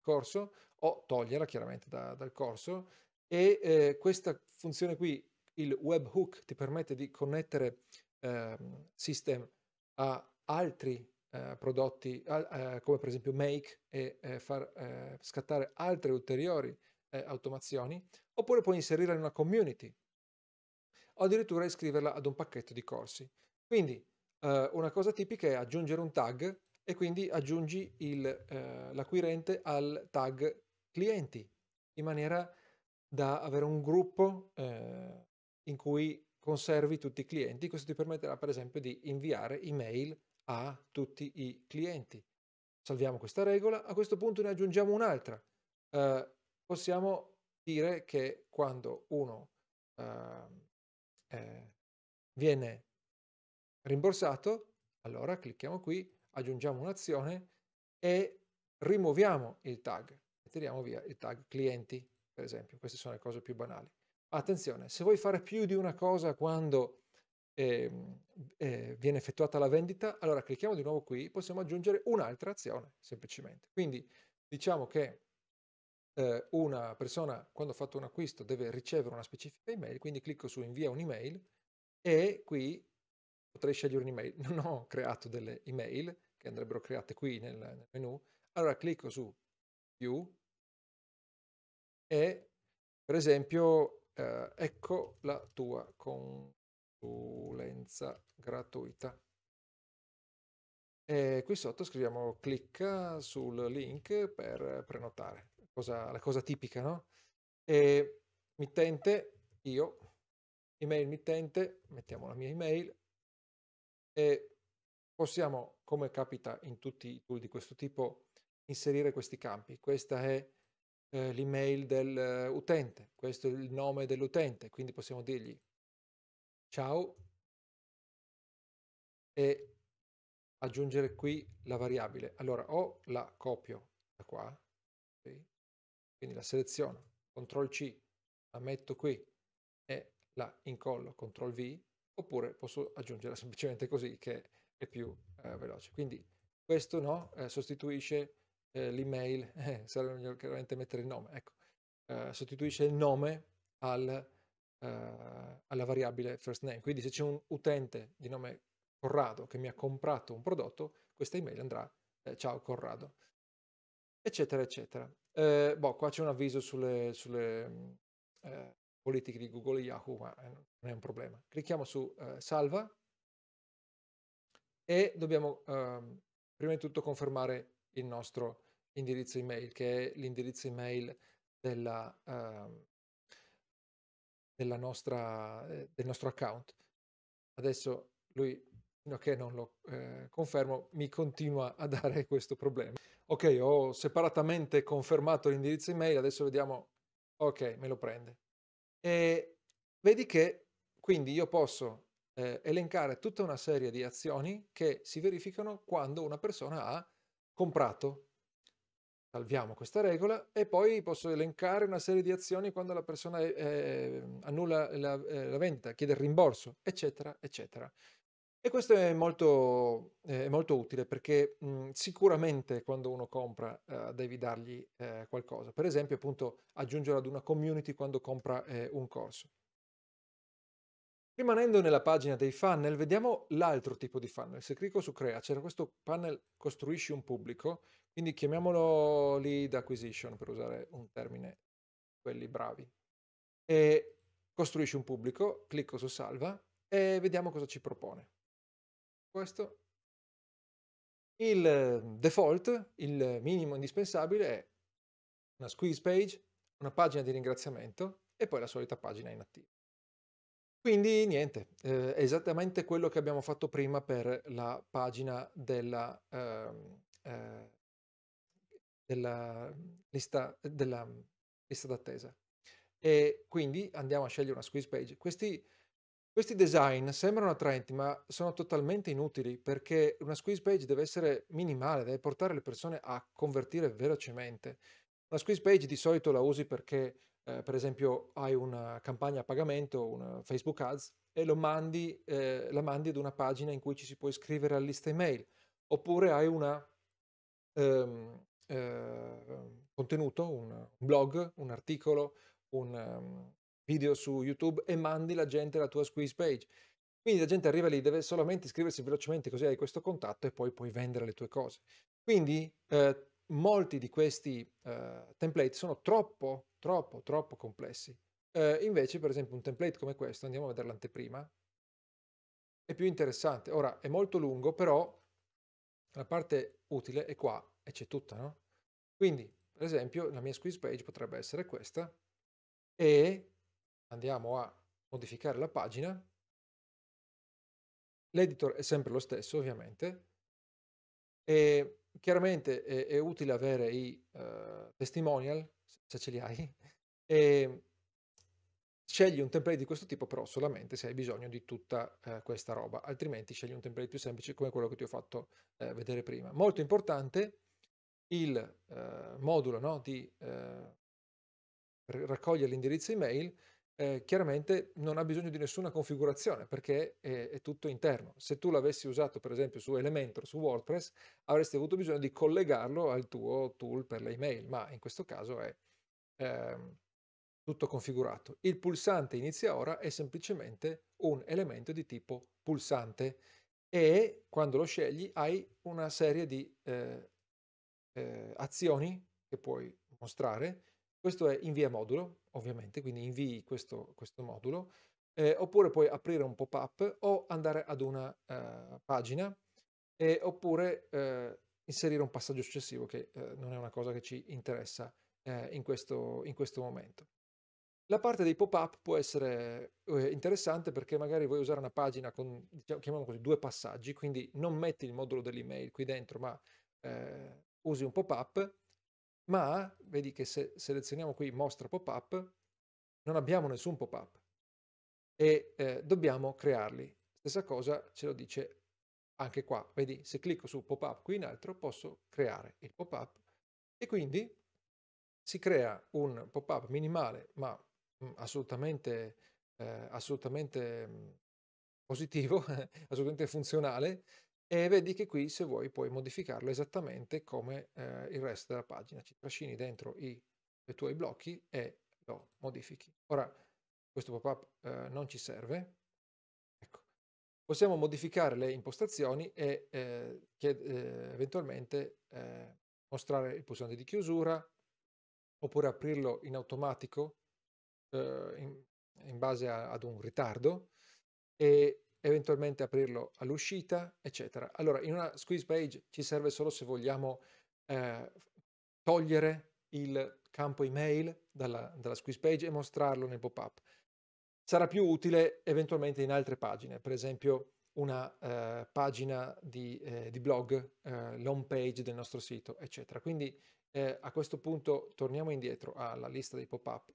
corso o toglierla chiaramente da, dal corso e eh, questa funzione qui il webhook ti permette di connettere eh, system a altri eh, prodotti, a, eh, come per esempio Make, e eh, far eh, scattare altre ulteriori eh, automazioni, oppure puoi inserirla in una community o addirittura iscriverla ad un pacchetto di corsi. Quindi una cosa tipica è aggiungere un tag e quindi aggiungi il, l'acquirente al tag clienti in maniera da avere un gruppo eh, in cui conservi tutti i clienti. Questo ti permetterà, per esempio, di inviare email a tutti i clienti. Salviamo questa regola. A questo punto ne aggiungiamo un'altra. Eh, possiamo dire che quando uno ehm, eh, viene rimborsato, allora clicchiamo qui, aggiungiamo un'azione e rimuoviamo il tag. E tiriamo via il tag clienti, per esempio. Queste sono le cose più banali. Attenzione, se vuoi fare più di una cosa quando eh, eh, viene effettuata la vendita, allora clicchiamo di nuovo qui, possiamo aggiungere un'altra azione, semplicemente. Quindi diciamo che eh, una persona quando ha fatto un acquisto deve ricevere una specifica email, quindi clicco su invia un'email e qui potrei scegliere un'email. Non ho creato delle email che andrebbero create qui nel, nel menu, allora clicco su più e per esempio eh, ecco la tua consulenza gratuita. E qui sotto scriviamo clicca sul link per prenotare, cosa, la cosa tipica, no? E mittente, io, email mittente, mettiamo la mia email e possiamo, come capita in tutti i tool di questo tipo, inserire questi campi. Questa è eh, l'email dell'utente, eh, questo è il nome dell'utente, quindi possiamo dirgli ciao e aggiungere qui la variabile. Allora o la copio da qua, qui, quindi la seleziono, CTRL C, la metto qui e la incollo, CTRL V, oppure posso aggiungere semplicemente così che è più eh, veloce. Quindi questo no, eh, sostituisce eh, l'email, eh, sarebbe chiaramente mettere il nome, ecco, eh, sostituisce il nome al, eh, alla variabile first name. Quindi se c'è un utente di nome Corrado che mi ha comprato un prodotto, questa email andrà eh, ciao Corrado, eccetera, eccetera. Eh, boh, qua c'è un avviso sulle, sulle eh, politiche di Google e Yahoo, ma non è un problema. Clicchiamo su salva e dobbiamo ehm, prima di tutto confermare il nostro indirizzo email, che è l'indirizzo email della, ehm, della nostra, eh, del nostro account. Adesso lui, fino a che non lo eh, confermo, mi continua a dare questo problema. Ok, ho separatamente confermato l'indirizzo email, adesso vediamo, ok, me lo prende. E vedi che quindi io posso eh, elencare tutta una serie di azioni che si verificano quando una persona ha comprato Salviamo questa regola e poi posso elencare una serie di azioni quando la persona eh, eh, annulla la, eh, la, vendita, chiede il rimborso, eccetera, eccetera. E questo è molto, eh, molto utile perché mh, sicuramente quando uno compra eh, devi dargli eh, qualcosa. Per esempio, appunto, aggiungerlo ad una community quando compra un corso. Rimanendo nella pagina dei funnel, vediamo l'altro tipo di funnel. Se clicco su Crea, c'era questo panel Costruisci un pubblico, quindi chiamiamolo lead acquisition per usare un termine, quelli bravi. E costruisci un pubblico, clicco su salva e vediamo cosa ci propone. Questo. Il default, il minimo indispensabile è una squeeze page, una pagina di ringraziamento e poi la solita pagina inattiva. Quindi niente, eh, è esattamente quello che abbiamo fatto prima per la pagina della, ehm, eh, eh, della lista, della lista d'attesa. E quindi andiamo a scegliere una squeeze page. Questi, questi design sembrano attraenti, ma sono totalmente inutili perché una squeeze page deve essere minimale, deve portare le persone a convertire velocemente. Una squeeze page di solito la usi perché, eh, per esempio, hai una campagna a pagamento, un Facebook Ads, e mandi, eh, la mandi ad una pagina in cui ci si può iscrivere alla lista email. Oppure hai una, um, eh, contenuto, un, blog, un articolo, un um, video su YouTube e mandi la gente alla tua squeeze page. Quindi la gente arriva lì, deve solamente iscriversi velocemente così hai questo contatto e poi puoi vendere le tue cose. Quindi eh, molti di questi eh, template sono troppo, troppo, troppo complessi. Eh, invece, per esempio, un template come questo, andiamo a vedere l'anteprima, è più interessante. Ora, è molto lungo, però la parte utile è qua, e c'è tutta, no? Quindi, per esempio, la mia squeeze page potrebbe essere questa e andiamo a modificare la pagina. L'editor è sempre lo stesso, ovviamente. E chiaramente è, è utile avere i uh, testimonial, se ce li hai, e scegli un template di questo tipo però solamente se hai bisogno di tutta eh, questa roba, altrimenti scegli un template più semplice come quello che ti ho fatto eh, vedere prima. Molto importante il eh, modulo no, di eh, raccogliere l'indirizzo email, eh, chiaramente non ha bisogno di nessuna configurazione perché è, è, tutto interno. Se tu l'avessi usato per esempio su Elementor, su WordPress, avresti avuto bisogno di collegarlo al tuo tool per le email, ma in questo caso è ehm, tutto configurato. Il pulsante inizia ora è semplicemente un elemento di tipo pulsante e quando lo scegli hai una serie di eh, eh, azioni che puoi mostrare. Questo è invia modulo, ovviamente, quindi invii questo, questo modulo. Eh, oppure puoi aprire un pop-up o andare ad una eh, pagina oppure eh, inserire un passaggio successivo che eh, non è una cosa che ci interessa eh, in questo, in questo momento. La parte dei pop-up può essere interessante perché magari vuoi usare una pagina con, diciamo, chiamiamolo così, due passaggi, quindi non metti il modulo dell'email qui dentro, ma eh, usi un pop-up, ma vedi che se selezioniamo qui mostra pop-up, non abbiamo nessun pop-up e eh, dobbiamo crearli. Stessa cosa ce lo dice anche qua. Vedi, se clicco su pop-up qui in altro posso creare il pop-up e quindi si crea un pop-up minimale ma mm, assolutamente, eh, assolutamente mm, positivo, assolutamente funzionale, e vedi che qui se vuoi puoi modificarlo esattamente come eh, il resto della pagina. Ci trascini dentro i, i tuoi blocchi e lo modifichi. Ora questo pop-up eh, non ci serve. Ecco. Possiamo modificare le impostazioni e eh, chied, eh, eventualmente eh, mostrare il pulsante di chiusura oppure aprirlo in automatico eh, in, in, base a, ad un ritardo e eventualmente aprirlo all'uscita, eccetera. Allora, in una squeeze page ci serve solo se vogliamo eh, togliere il campo email dalla, dalla squeeze page e mostrarlo nel pop-up. Sarà più utile eventualmente in altre pagine, per esempio una eh, pagina di, eh, di blog, eh, l'home page del nostro sito, eccetera. Quindi eh, a questo punto torniamo indietro alla lista dei pop-up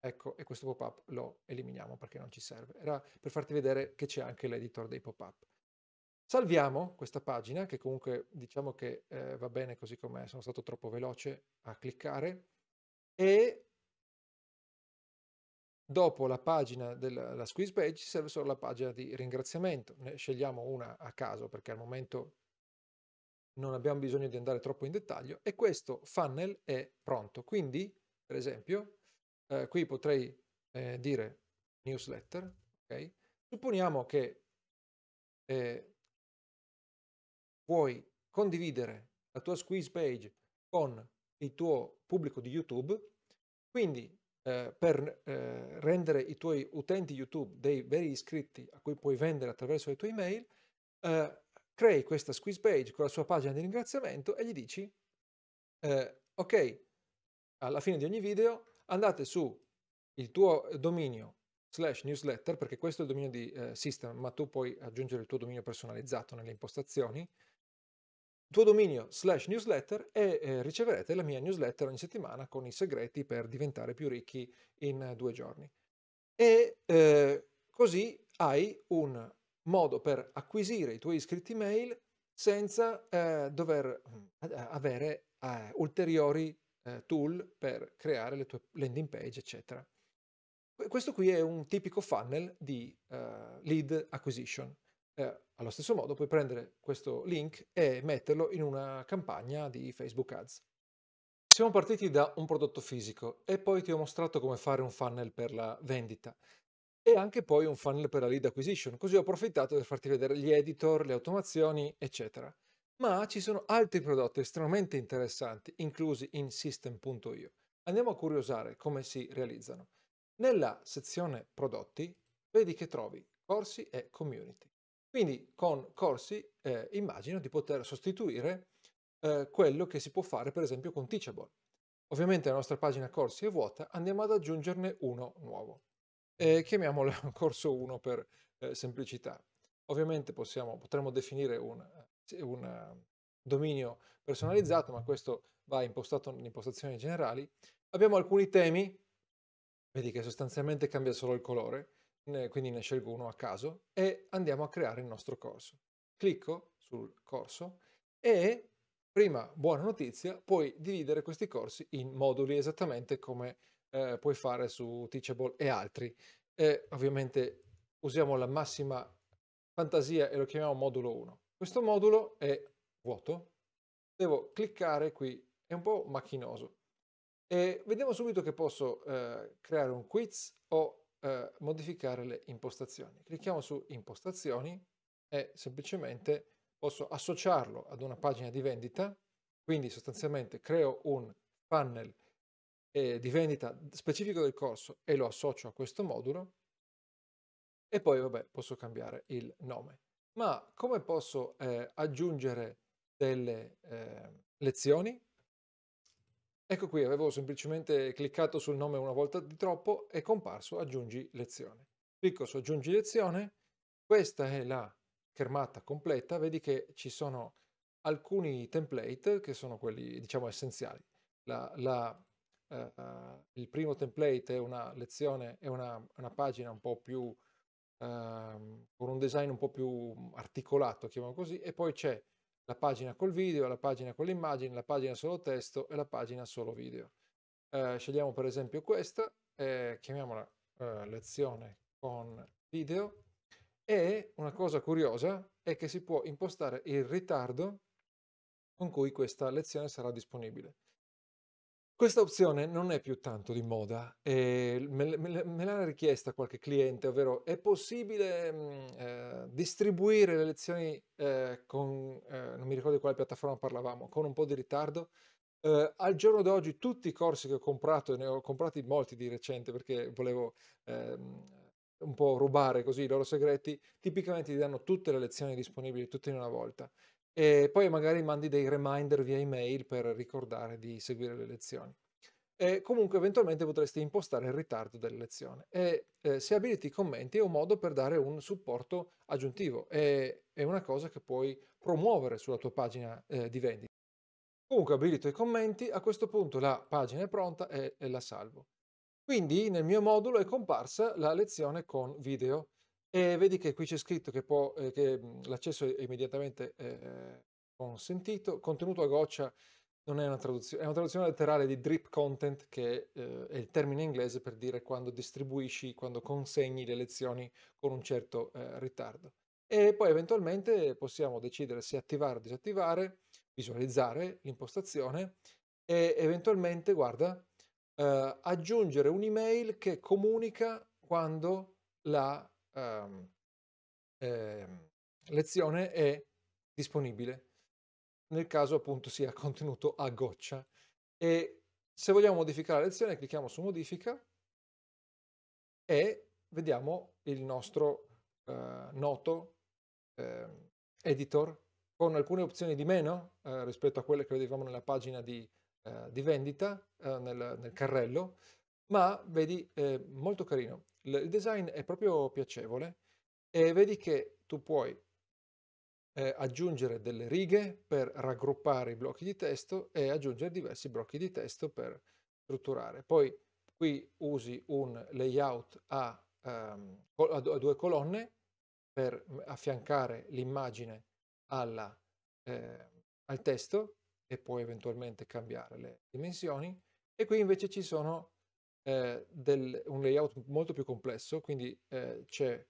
Ecco, e questo pop-up lo eliminiamo perché non ci serve. Era per farti vedere che c'è anche l'editor dei pop-up. Salviamo questa pagina, che comunque diciamo che eh, va bene così com'è, sono stato troppo veloce a cliccare, e dopo la pagina della squeeze page ci serve solo la pagina di ringraziamento. Ne scegliamo una a caso perché al momento non abbiamo bisogno di andare troppo in dettaglio e questo funnel è pronto. Quindi, per esempio, eh, qui potrei eh, dire newsletter, ok? Supponiamo che eh, puoi condividere la tua squeeze page con il tuo pubblico di YouTube, quindi eh, per eh, rendere i tuoi utenti YouTube dei veri iscritti a cui puoi vendere attraverso le tue email, eh, crei questa squeeze page con la sua pagina di ringraziamento e gli dici, ok, alla fine di ogni video andate su il tuo dominio slash newsletter, perché questo è il dominio di eh, system, ma tu puoi aggiungere il tuo dominio personalizzato nelle impostazioni, tuo dominio slash newsletter e eh, riceverete la mia newsletter ogni settimana con i segreti per diventare più ricchi in due giorni. E eh, così hai un modo per acquisire i tuoi iscritti mail senza eh, dover mm, avere eh, ulteriori eh, tool per creare le tue landing page, eccetera. Questo qui è un tipico funnel di uh, lead acquisition. Eh, allo stesso modo puoi prendere questo link e metterlo in una campagna di Facebook Ads. Siamo partiti da un prodotto fisico e poi ti ho mostrato come fare un funnel per la vendita e anche poi un funnel per la lead acquisition, così ho approfittato per farti vedere gli editor, le automazioni, eccetera ma ci sono altri prodotti estremamente interessanti inclusi in system.io. Andiamo a curiosare come si realizzano. Nella sezione prodotti vedi che trovi corsi e community. Quindi con corsi eh, immagino di poter sostituire eh, quello che si può fare per esempio con Teachable. Ovviamente la nostra pagina corsi è vuota, andiamo ad aggiungerne uno nuovo. Eh, chiamiamolo corso 1 per semplicità. Ovviamente possiamo, potremmo definire un eh, un ehm, dominio personalizzato, ma questo va impostato nelle impostazioni generali. Abbiamo alcuni temi, vedi che sostanzialmente cambia solo il colore, quindi ne scelgo uno a caso, e andiamo a creare il nostro corso. Clicco sul corso e, prima buona notizia, puoi dividere questi corsi in moduli esattamente come eh, puoi fare su Teachable e altri. E, ovviamente usiamo la massima fantasia e lo chiamiamo modulo 1. Questo modulo è vuoto, devo cliccare qui, è un po' macchinoso. E vediamo subito che posso eh, creare un quiz o eh, modificare le impostazioni. Clicchiamo su impostazioni e semplicemente posso associarlo ad una pagina di vendita, quindi sostanzialmente creo un funnel eh, di vendita specifico del corso e lo associo a questo modulo e poi vabbè, posso cambiare il nome ma come posso eh, aggiungere delle eh, lezioni? Ecco qui, avevo semplicemente cliccato sul nome una volta di troppo, è comparso aggiungi lezione. Clicco su aggiungi lezione, questa è la schermata completa, vedi che ci sono alcuni template che sono quelli diciamo essenziali. La, la, eh, eh il primo template è una lezione, è una, una pagina un po' più Ehm, con un design un po' più articolato, chiamiamolo così, e poi c'è la pagina col video, la pagina con l'immagine, la pagina solo testo e la pagina solo video. Eh, scegliamo per esempio questa, eh, chiamiamola eh, lezione con video e una cosa curiosa è che si può impostare il ritardo con cui questa lezione sarà disponibile. Questa opzione non è più tanto di moda, eh, me, me, me, l'ha richiesta qualche cliente, ovvero è possibile mh, mhmm, eh, distribuire le lezioni eh, con, eh, non mi ricordo di quale piattaforma parlavamo, con un po' di ritardo? Eh, al giorno d'oggi tutti i corsi che ho comprato, e ne ho comprati molti di recente perché volevo ehm, un po' rubare così i loro segreti, tipicamente ti danno tutte le lezioni disponibili tutte in una volta e poi magari mandi dei reminder via email per ricordare di seguire le lezioni. E comunque eventualmente potresti impostare il ritardo delle lezioni. E eh, se abiliti i commenti è un modo per dare un supporto aggiuntivo, e, è una cosa che puoi promuovere sulla tua pagina eh, di vendita. Comunque abilito i commenti, a questo punto la pagina è pronta e, e la salvo. Quindi nel mio modulo è comparsa la lezione con video e vedi che qui c'è scritto che, può, eh, che mhmm, l'accesso è immediatamente eh, consentito. Contenuto a goccia non è una traduzione, è una traduzione letterale di drip content, che eh, è il termine inglese per dire quando distribuisci, quando consegni le lezioni con un certo eh, ritardo. E poi eventualmente possiamo decidere se attivare o disattivare, visualizzare l'impostazione e eventualmente, guarda, eh, aggiungere un'email che comunica quando la um, eh, lezione è disponibile nel caso appunto sia contenuto a goccia e se vogliamo modificare la lezione clicchiamo su modifica e vediamo il nostro eh, noto eh, editor con alcune opzioni di meno eh, rispetto a quelle che vedevamo nella pagina di, eh, di vendita eh, nel, nel, carrello ma vedi è eh, molto carino il design è proprio piacevole e vedi che tu puoi eh, aggiungere delle righe per raggruppare i blocchi di testo e aggiungere diversi blocchi di testo per strutturare. Poi qui usi un layout a, um, a due colonne per affiancare l'immagine alla, eh, al testo e poi eventualmente cambiare le dimensioni e qui invece ci sono eh, del, un layout molto più complesso, quindi eh, c'è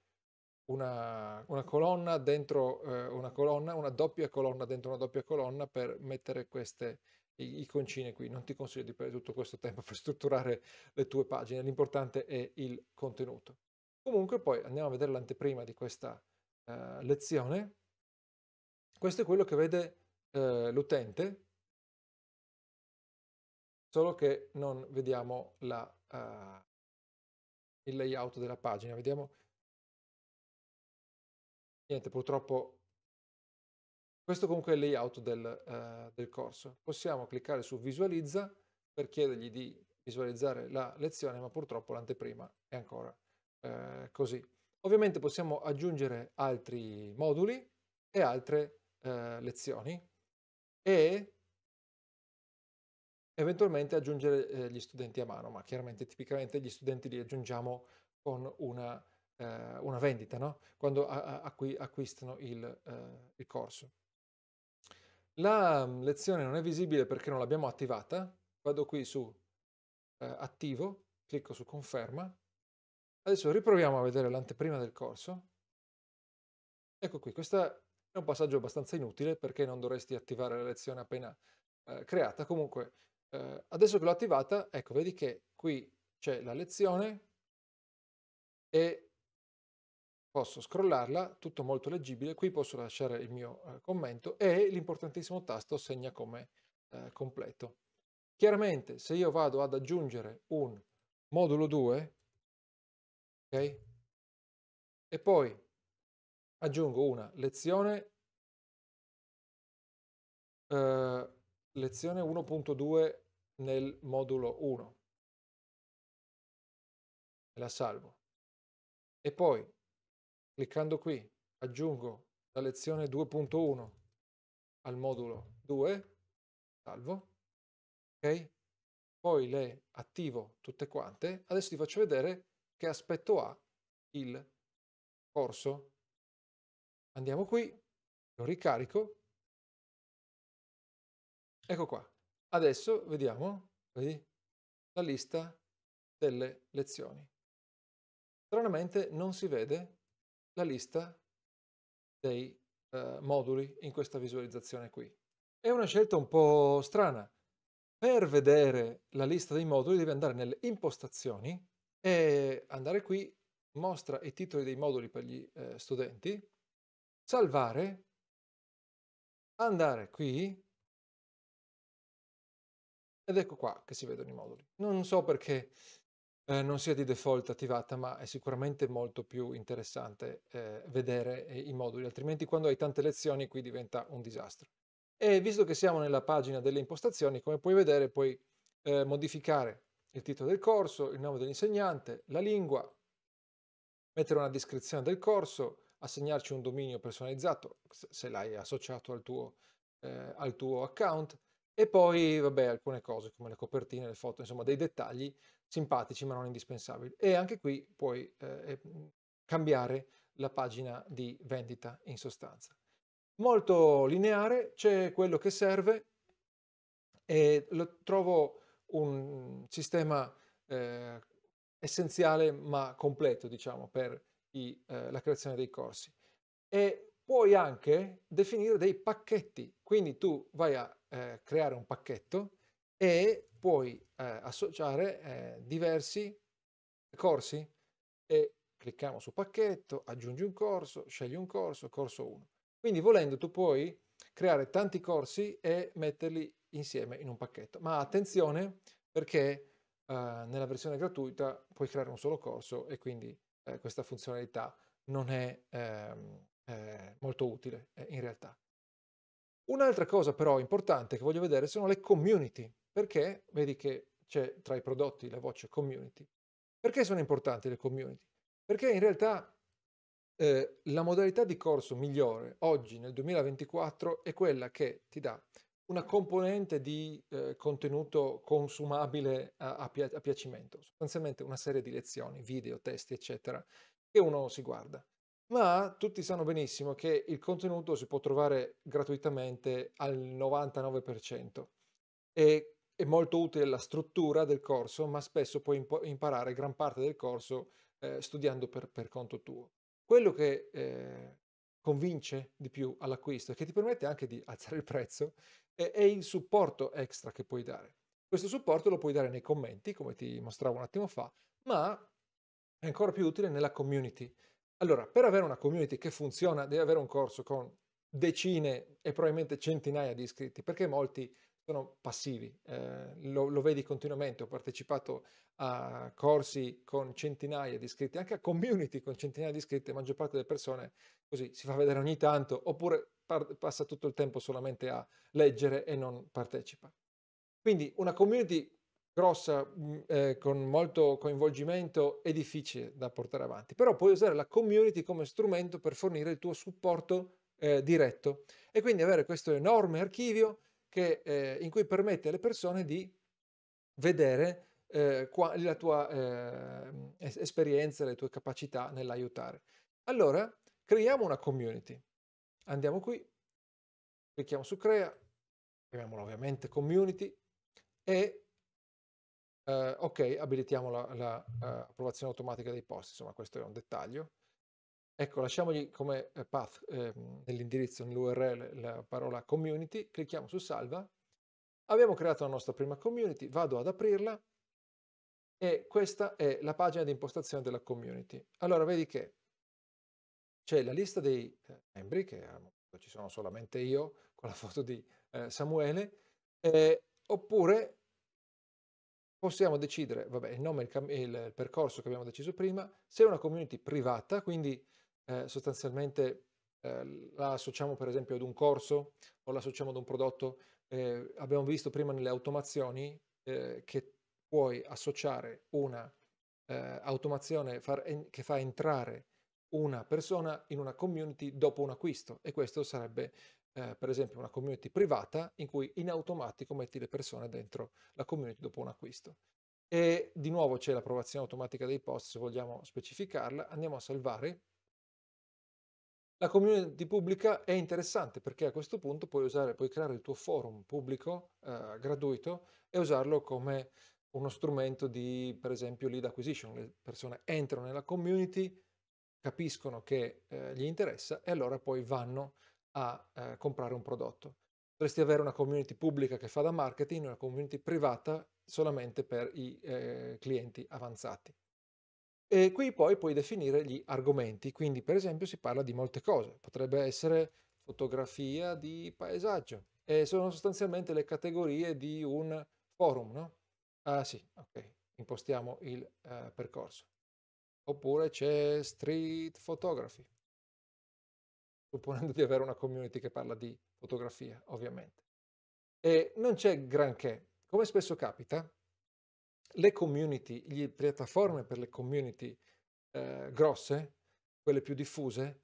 una, una, colonna dentro eh, una colonna, una doppia colonna dentro una doppia colonna per mettere queste iconcine qui. Non ti consiglio di perdere tutto questo tempo per strutturare le tue pagine, l'importante è il contenuto. Comunque poi andiamo a vedere l'anteprima di questa eh, lezione. Questo è quello che vede eh, l'utente, solo che non vediamo la uh, il layout della pagina. Vediamo. Niente, purtroppo questo comunque è il layout del, uh, del corso. Possiamo cliccare su visualizza per chiedergli di visualizzare la lezione, ma purtroppo l'anteprima è ancora eh, così. Ovviamente possiamo aggiungere altri moduli e altre eh, lezioni e eventualmente aggiungere eh, gli studenti a mano, ma chiaramente tipicamente gli studenti li aggiungiamo con una, eh, una vendita, no? quando a, a, acqui, acquistano il, eh, il corso. La mm, lezione non è visibile perché non l'abbiamo attivata, vado qui su eh, attivo, clicco su conferma, adesso riproviamo a vedere l'anteprima del corso, ecco qui, questo è un passaggio abbastanza inutile perché non dovresti attivare la lezione appena eh, creata. Comunque eh, adesso che l'ho attivata, ecco, vedi che qui c'è la lezione e posso scrollarla, tutto molto leggibile, qui posso lasciare il mio eh, commento e l'importantissimo tasto segna come eh, completo. Chiaramente se io vado ad aggiungere un modulo 2, ok, e poi aggiungo una lezione, eh, lezione 1.2 nel modulo 1. La salvo. E poi, cliccando qui, aggiungo la lezione 2.1 al modulo 2, salvo, ok? Poi le attivo tutte quante. Adesso ti faccio vedere che aspetto ha il corso. Andiamo qui, lo ricarico Ecco qua. Adesso vediamo vedi, la lista delle lezioni. Stranamente non si vede la lista dei eh, moduli in questa visualizzazione qui. È una scelta un po' strana. Per vedere la lista dei moduli devi andare nelle impostazioni e andare qui, mostra i titoli dei moduli per gli eh, studenti, salvare, andare qui ed ecco qua che si vedono i moduli. Non so perché eh, non sia di default attivata, ma è sicuramente molto più interessante eh, vedere eh, i moduli, altrimenti quando hai tante lezioni qui diventa un disastro. E visto che siamo nella pagina delle impostazioni, come puoi vedere puoi eh, modificare il titolo del corso, il nome dell'insegnante, la lingua, mettere una descrizione del corso, assegnarci un dominio personalizzato se l'hai associato al tuo, eh, al tuo account e poi, vabbè, alcune cose come le copertine, le foto, insomma, dei dettagli simpatici ma non indispensabili. E anche qui puoi eh, mm, cambiare la pagina di vendita in sostanza. Molto lineare, c'è quello che serve e lo trovo un sistema eh, essenziale ma completo, diciamo, per i, eh, la creazione dei corsi. E puoi anche definire dei pacchetti, quindi tu vai a eh, creare un pacchetto e puoi eh, associare eh, diversi corsi e clicchiamo su pacchetto, aggiungi un corso, scegli un corso, corso 1. Quindi volendo tu puoi creare tanti corsi e metterli insieme in un pacchetto. Ma attenzione perché eh, nella versione gratuita puoi creare un solo corso e quindi eh, questa funzionalità non è ehm, eh, molto utile eh, in realtà. Un'altra cosa però importante che voglio vedere sono le community, perché vedi che c'è tra i prodotti la voce community. Perché sono importanti le community? Perché in realtà eh, la modalità di corso migliore oggi nel 2024 è quella che ti dà una componente di eh, contenuto consumabile a, a, pia- a piacimento, sostanzialmente una serie di lezioni, video, testi, eccetera, che uno si guarda ma tutti sanno benissimo che il contenuto si può trovare gratuitamente al 99%. E è molto utile la struttura del corso, ma spesso puoi imparare gran parte del corso eh, studiando per, per, conto tuo. Quello che eh, convince di più all'acquisto e che ti permette anche di alzare il prezzo è, è il supporto extra che puoi dare. Questo supporto lo puoi dare nei commenti, come ti mostravo un attimo fa, ma è ancora più utile nella community allora, per avere una community che funziona, devi avere un corso con decine e probabilmente centinaia di iscritti, perché molti sono passivi, eh, lo, lo, vedi continuamente, ho partecipato a corsi con centinaia di iscritti, anche a community con centinaia di iscritti, la maggior parte delle persone così si fa vedere ogni tanto, oppure par- passa tutto il tempo solamente a leggere e non partecipa. Quindi una community grossa, mm, eh, con molto coinvolgimento, è difficile da portare avanti, però puoi usare la community come strumento per fornire il tuo supporto eh, diretto e quindi avere questo enorme archivio che, eh, in cui permette alle persone di vedere eh, qua, la tua eh, esperienza, le tue capacità nell'aiutare. Allora, creiamo una community. Andiamo qui, clicchiamo su crea, chiamiamola ovviamente community e Uh, ok, abilitiamo l'approvazione la, uh, automatica dei post, insomma questo è un dettaglio. Ecco, lasciamogli come eh, path eh, nell'indirizzo, nell'URL, la parola community, clicchiamo su salva. Abbiamo creato la nostra prima community, vado ad aprirla e questa è la pagina di impostazione della community. Allora, vedi che c'è la lista dei eh, membri, che ah, ci sono solamente io, con la foto di eh, Samuele, eh, oppure possiamo decidere vabbè, il nome e il, il, percorso che abbiamo deciso prima, se è una community privata, quindi eh, sostanzialmente eh, la associamo per esempio ad un corso o la associamo ad un prodotto, eh, abbiamo visto prima nelle automazioni eh, che puoi associare una eh, automazione far, en, che fa entrare una persona in una community dopo un acquisto e questo sarebbe eh, per esempio una community privata in cui in automatico metti le persone dentro la community dopo un acquisto. E di nuovo c'è l'approvazione automatica dei post, se vogliamo specificarla, andiamo a salvare. La community pubblica è interessante perché a questo punto puoi, usare, puoi creare il tuo forum pubblico eh, gratuito e usarlo come uno strumento di, per esempio, lead acquisition. Le persone entrano nella community, capiscono che eh, gli interessa e allora poi vanno a eh, comprare un prodotto. Potresti avere una community pubblica che fa da marketing, una community privata solamente per i eh, clienti avanzati. E qui poi puoi definire gli argomenti, quindi per esempio si parla di molte cose, potrebbe essere fotografia di paesaggio, e sono sostanzialmente le categorie di un forum, no? Ah sì, ok, impostiamo il eh, percorso. Oppure c'è street photography, supponendo di avere una community che parla di fotografia, ovviamente. E non c'è granché. Come spesso capita, le community, le piattaforme per le community eh, grosse, quelle più diffuse,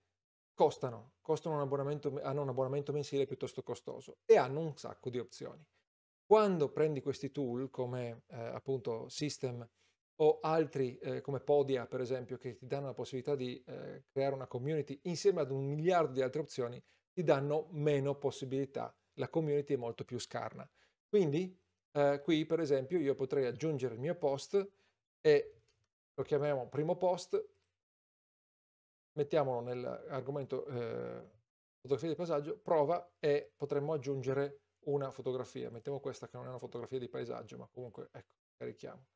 costano, costano un abbonamento, hanno un abbonamento mensile piuttosto costoso e hanno un sacco di opzioni. Quando prendi questi tool come eh, appunto System o altri eh, come Podia, per esempio, che ti danno la possibilità di eh, creare una community insieme ad un miliardo di altre opzioni, ti danno meno possibilità. La community è molto più scarna. Quindi eh, qui, per esempio, io potrei aggiungere il mio post e lo chiamiamo primo post, mettiamolo nell'argomento eh, fotografia di paesaggio, prova e potremmo aggiungere una fotografia. Mettiamo questa che non è una fotografia di paesaggio, ma comunque ecco, carichiamo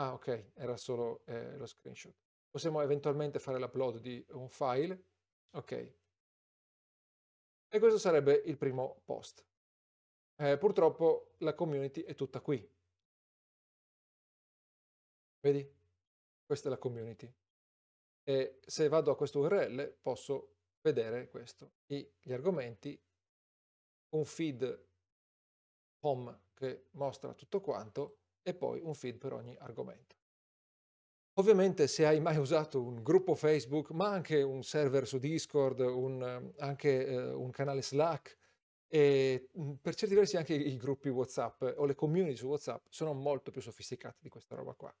Ah, ok, era solo eh, lo screenshot. Possiamo eventualmente fare l'upload di un file. Ok. E questo sarebbe il primo post. Eh, purtroppo la community è tutta qui. Vedi? Questa è la community. E se vado a questo URL posso vedere questo, gli argomenti, un feed home che mostra tutto quanto e poi un feed per ogni argomento. Ovviamente se hai mai usato un gruppo Facebook, ma anche un server su Discord, un, anche eh, un canale Slack e mm, per certi versi anche i gruppi WhatsApp o le community su WhatsApp sono molto più sofisticate di questa roba qua.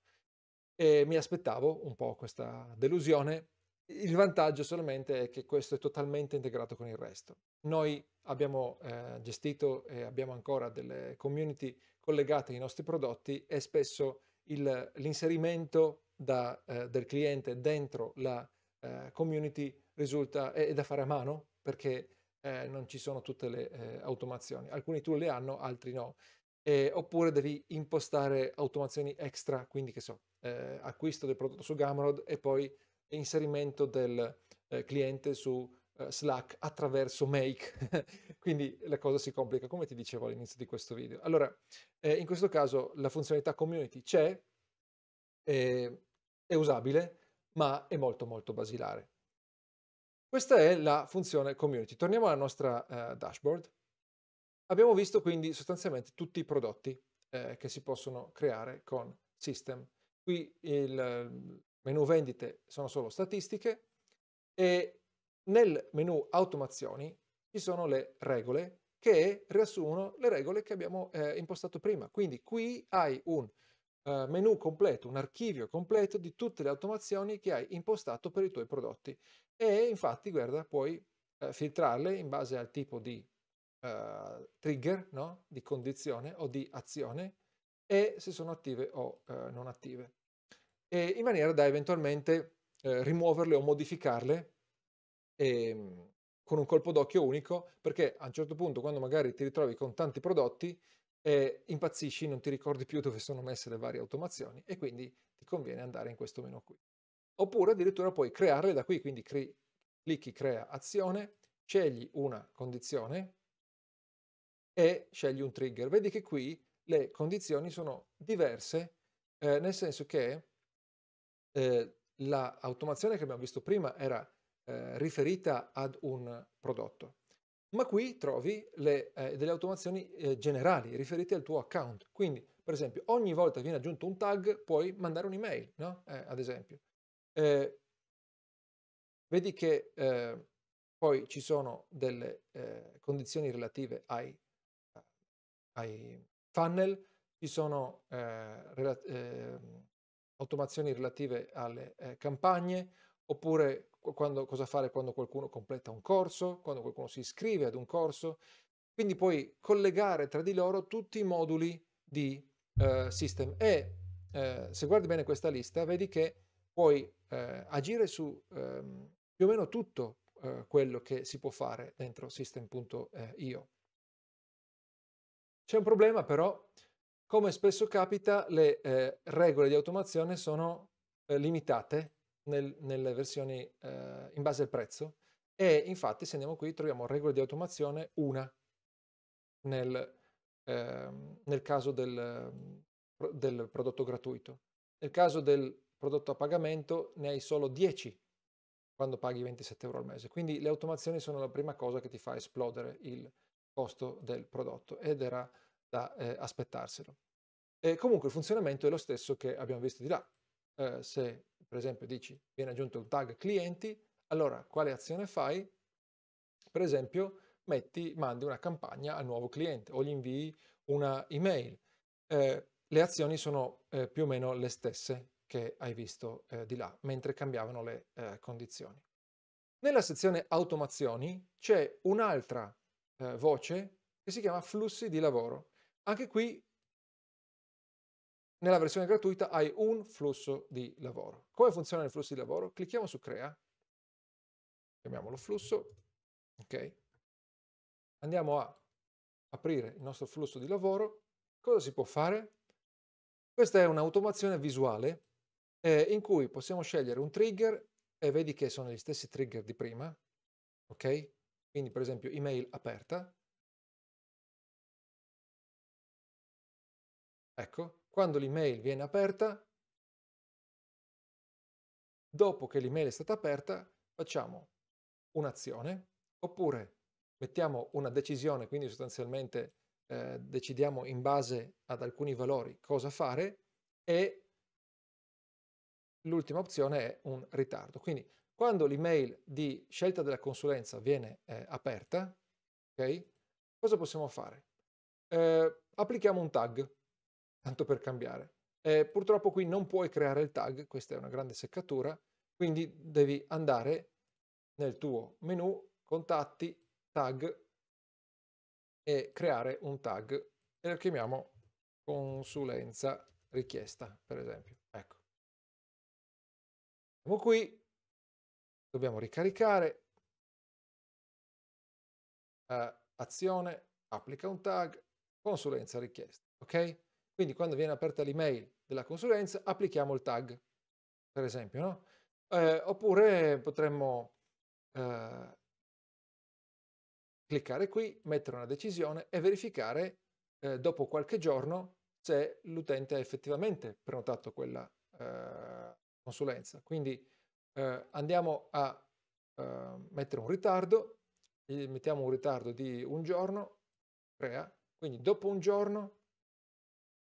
E mi aspettavo un po' questa delusione. Il vantaggio solamente è che questo è totalmente integrato con il resto. Noi abbiamo eh, gestito e abbiamo ancora delle community collegate ai nostri prodotti è spesso il, l'inserimento da, eh, del cliente dentro la eh, community risulta, è, è, da fare a mano perché eh, non ci sono tutte le eh, automazioni. Alcuni tool le hanno, altri no. Eh, oppure devi impostare automazioni extra, quindi che so, eh, acquisto del prodotto su Gamrod e poi inserimento del eh, cliente su eh, Slack attraverso Make, quindi la cosa si complica come ti dicevo all'inizio di questo video. Allora, eh, in questo caso la funzionalità community c'è, eh, è usabile, ma è molto molto basilare. Questa è la funzione community. Torniamo alla nostra eh, dashboard. Abbiamo visto quindi sostanzialmente tutti i prodotti eh, che si possono creare con System. Qui il menu vendite sono solo statistiche e nel menu automazioni ci sono le regole che riassumono le regole che abbiamo eh, impostato prima. Quindi qui hai un eh, menu completo, un archivio completo di tutte le automazioni che hai impostato per i tuoi prodotti. E infatti, guarda, puoi eh, filtrarle in base al tipo di eh, trigger, no? di condizione o di azione e se sono attive o eh, non attive. E in maniera da eventualmente eh, rimuoverle o modificarle e, ehm, con un colpo d'occhio unico, perché a un certo punto quando magari ti ritrovi con tanti prodotti, eh, impazzisci, non ti ricordi più dove sono messe le varie automazioni e quindi ti conviene andare in questo menu qui. Oppure addirittura puoi crearle da qui, quindi cre- clicchi crea azione, scegli una condizione e scegli un trigger. Vedi che qui le condizioni sono diverse, eh, nel senso che eh, l'automazione la che abbiamo visto prima era eh, riferita ad un prodotto. Ma qui trovi le, eh, delle automazioni eh, generali riferite al tuo account. Quindi, per esempio, ogni volta che viene aggiunto un tag puoi mandare un'email, no? Eh, ad esempio. Eh, vedi che eh, poi ci sono delle condizioni relative ai, ai funnel, ci sono eh, rela eh, automazioni relative alle eh, campagne, oppure quando, cosa fare quando qualcuno completa un corso, quando qualcuno si iscrive ad un corso. Quindi puoi collegare tra di loro tutti i moduli di eh, System e eh, se guardi bene questa lista vedi che puoi eh, agire su ehm, più o meno tutto eh, quello che si può fare dentro system.io. C'è un problema però, come spesso capita le eh, regole di automazione sono eh, limitate nel, nelle versioni eh, in base al prezzo e infatti se andiamo qui troviamo regole di automazione una nel, ehm, nel caso del, del prodotto gratuito. Nel caso del prodotto a pagamento ne hai solo 10 quando paghi 27 euro al mese. Quindi le automazioni sono la prima cosa che ti fa esplodere il costo del prodotto ed era da eh, aspettarselo. E comunque il funzionamento è lo stesso che abbiamo visto di là. Eh, se per esempio dici viene aggiunto il tag clienti, allora quale azione fai? Per esempio metti, mandi una campagna al nuovo cliente o gli invii una email. Eh, le azioni sono eh, più o meno le stesse che hai visto eh, di là, mentre cambiavano le eh, condizioni. Nella sezione automazioni c'è un'altra eh, voce che si chiama flussi di lavoro. Anche qui nella versione gratuita hai un flusso di lavoro. Come funziona il flusso di lavoro? Clicchiamo su Crea, chiamiamolo flusso, ok? Andiamo a aprire il nostro flusso di lavoro. Cosa si può fare? Questa è un'automazione visuale eh, in cui possiamo scegliere un trigger e vedi che sono gli stessi trigger di prima, ok? Quindi per esempio email aperta. Ecco, quando l'email viene aperta, dopo che l'email è stata aperta, facciamo un'azione oppure mettiamo una decisione, quindi sostanzialmente eh, decidiamo in base ad alcuni valori cosa fare e l'ultima opzione è un ritardo. Quindi quando l'email di scelta della consulenza viene eh, aperta, okay, cosa possiamo fare? Eh, applichiamo un tag, tanto per cambiare. Eh, purtroppo qui non puoi creare il tag, questa è una grande seccatura, quindi devi andare nel tuo menu, contatti, tag e creare un tag e lo chiamiamo consulenza richiesta, per esempio. Ecco. Siamo qui, dobbiamo ricaricare, eh, azione, applica un tag, consulenza richiesta, ok? Quindi quando viene aperta l'email della consulenza applichiamo il tag, per esempio. No? Eh, oppure potremmo eh, cliccare qui, mettere una decisione e verificare eh, dopo qualche giorno se l'utente ha effettivamente prenotato quella eh, consulenza. Quindi eh, andiamo a eh, mettere un ritardo, mettiamo un ritardo di un giorno, crea, quindi dopo un giorno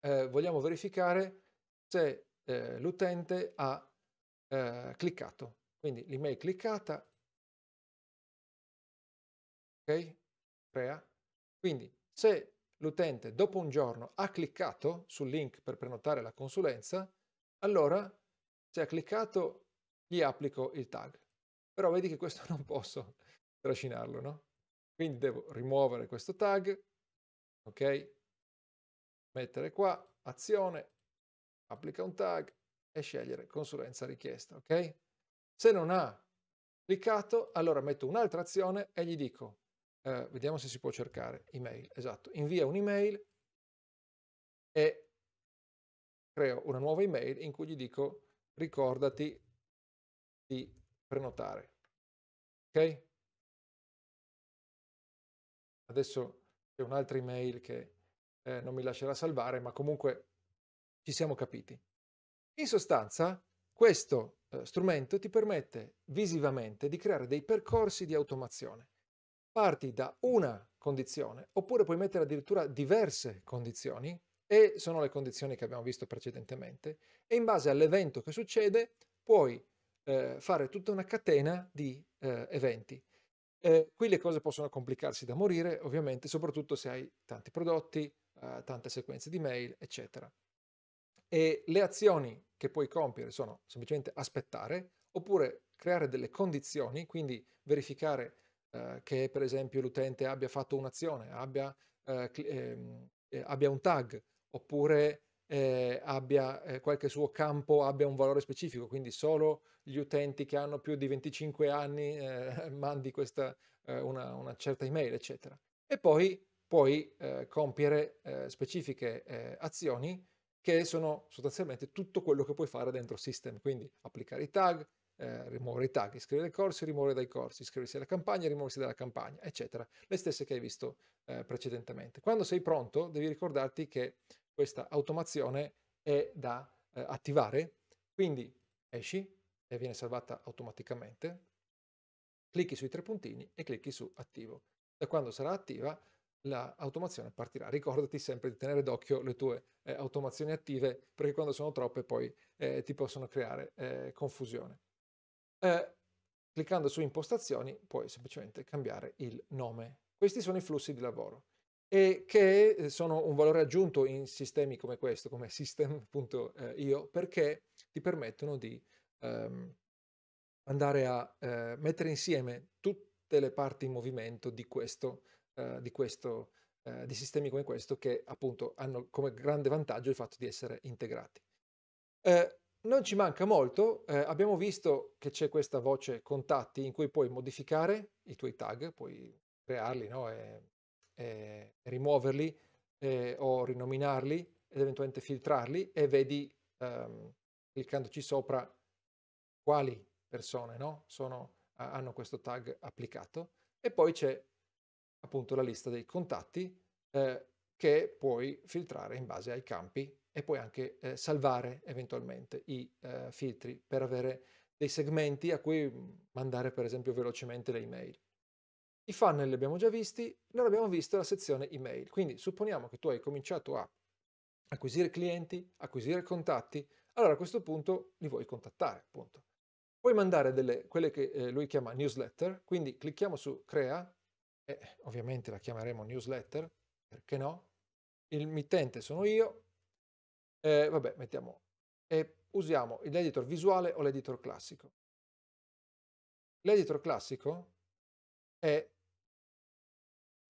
eh, vogliamo verificare se eh, l'utente ha eh, cliccato. Quindi l'email cliccata, ok? Crea. Quindi se l'utente dopo un giorno ha cliccato sul link per prenotare la consulenza, allora se ha cliccato gli applico il tag. Però vedi che questo non posso trascinarlo, no? Quindi devo rimuovere questo tag, ok? mettere qua, azione, applica un tag e scegliere consulenza richiesta, ok? Se non ha cliccato, allora metto un'altra azione e gli dico, eh, vediamo se si può cercare, email, esatto, invia un'email e creo una nuova email in cui gli dico ricordati di prenotare, ok? Adesso c'è un'altra email che eh, non mi lascerà salvare, ma comunque ci siamo capiti. In sostanza, questo eh, strumento ti permette visivamente di creare dei percorsi di automazione. Parti da una condizione, oppure puoi mettere addirittura diverse condizioni, e sono le condizioni che abbiamo visto precedentemente, e in base all'evento che succede puoi eh, fare tutta una catena di eh, eventi. Eh, qui le cose possono complicarsi da morire, ovviamente, soprattutto se hai tanti prodotti, eh, tante sequenze di mail, eccetera. E le azioni che puoi compiere sono semplicemente aspettare oppure creare delle condizioni, quindi verificare eh, che per esempio l'utente abbia fatto un'azione, abbia, eh, ehm, eh, abbia un tag oppure eh, abbia eh, qualche suo campo, abbia un valore specifico, quindi solo gli utenti che hanno più di 25 anni mandi questa, una, una certa email, eccetera. E poi puoi eh, compiere eh, specifiche eh, azioni che sono sostanzialmente tutto quello che puoi fare dentro System, quindi applicare i tag, eh, rimuovere i tag, iscrivere i corsi, rimuovere dai corsi, iscriversi alla campagna, rimuoversi dalla campagna, eccetera, le stesse che hai visto eh, precedentemente. Quando sei pronto devi ricordarti che questa automazione è da eh, attivare, quindi esci e viene salvata automaticamente, clicchi sui tre puntini e clicchi su attivo. Da quando sarà attiva l'automazione partirà. Ricordati sempre di tenere d'occhio le tue eh, automazioni attive perché quando sono troppe poi eh, ti possono creare eh, confusione. Eh, cliccando su impostazioni puoi semplicemente cambiare il nome. Questi sono i flussi di lavoro e che eh, sono un valore aggiunto in sistemi come questo, come system.io, perché ti permettono di ehm, andare a eh, mettere insieme tutte le parti in movimento di questo eh, di, questo, eh, di sistemi come questo che appunto hanno come grande vantaggio il fatto di essere integrati. Eh, non ci manca molto, eh, abbiamo visto che c'è questa voce contatti in cui puoi modificare i tuoi tag, puoi crearli no? e, e, rimuoverli o rinominarli ed eventualmente filtrarli e vedi ehm, cliccandoci sopra quali persone no? Sono, hanno questo tag applicato e poi c'è appunto la lista dei contatti eh, che puoi filtrare in base ai campi e puoi anche eh, salvare eventualmente i eh, filtri per avere dei segmenti a cui mm, mandare per esempio velocemente le email. I funnel li abbiamo già visti, non abbiamo visto la sezione email, quindi supponiamo che tu hai cominciato a acquisire clienti, acquisire contatti, allora a questo punto li vuoi contattare appunto. Puoi mandare delle, quelle che eh, lui chiama newsletter, quindi clicchiamo su crea e ovviamente la chiameremo newsletter, perché no? Il mittente sono io, e vabbè, mettiamo, e usiamo l'editor visuale o l'editor classico. L'editor classico è,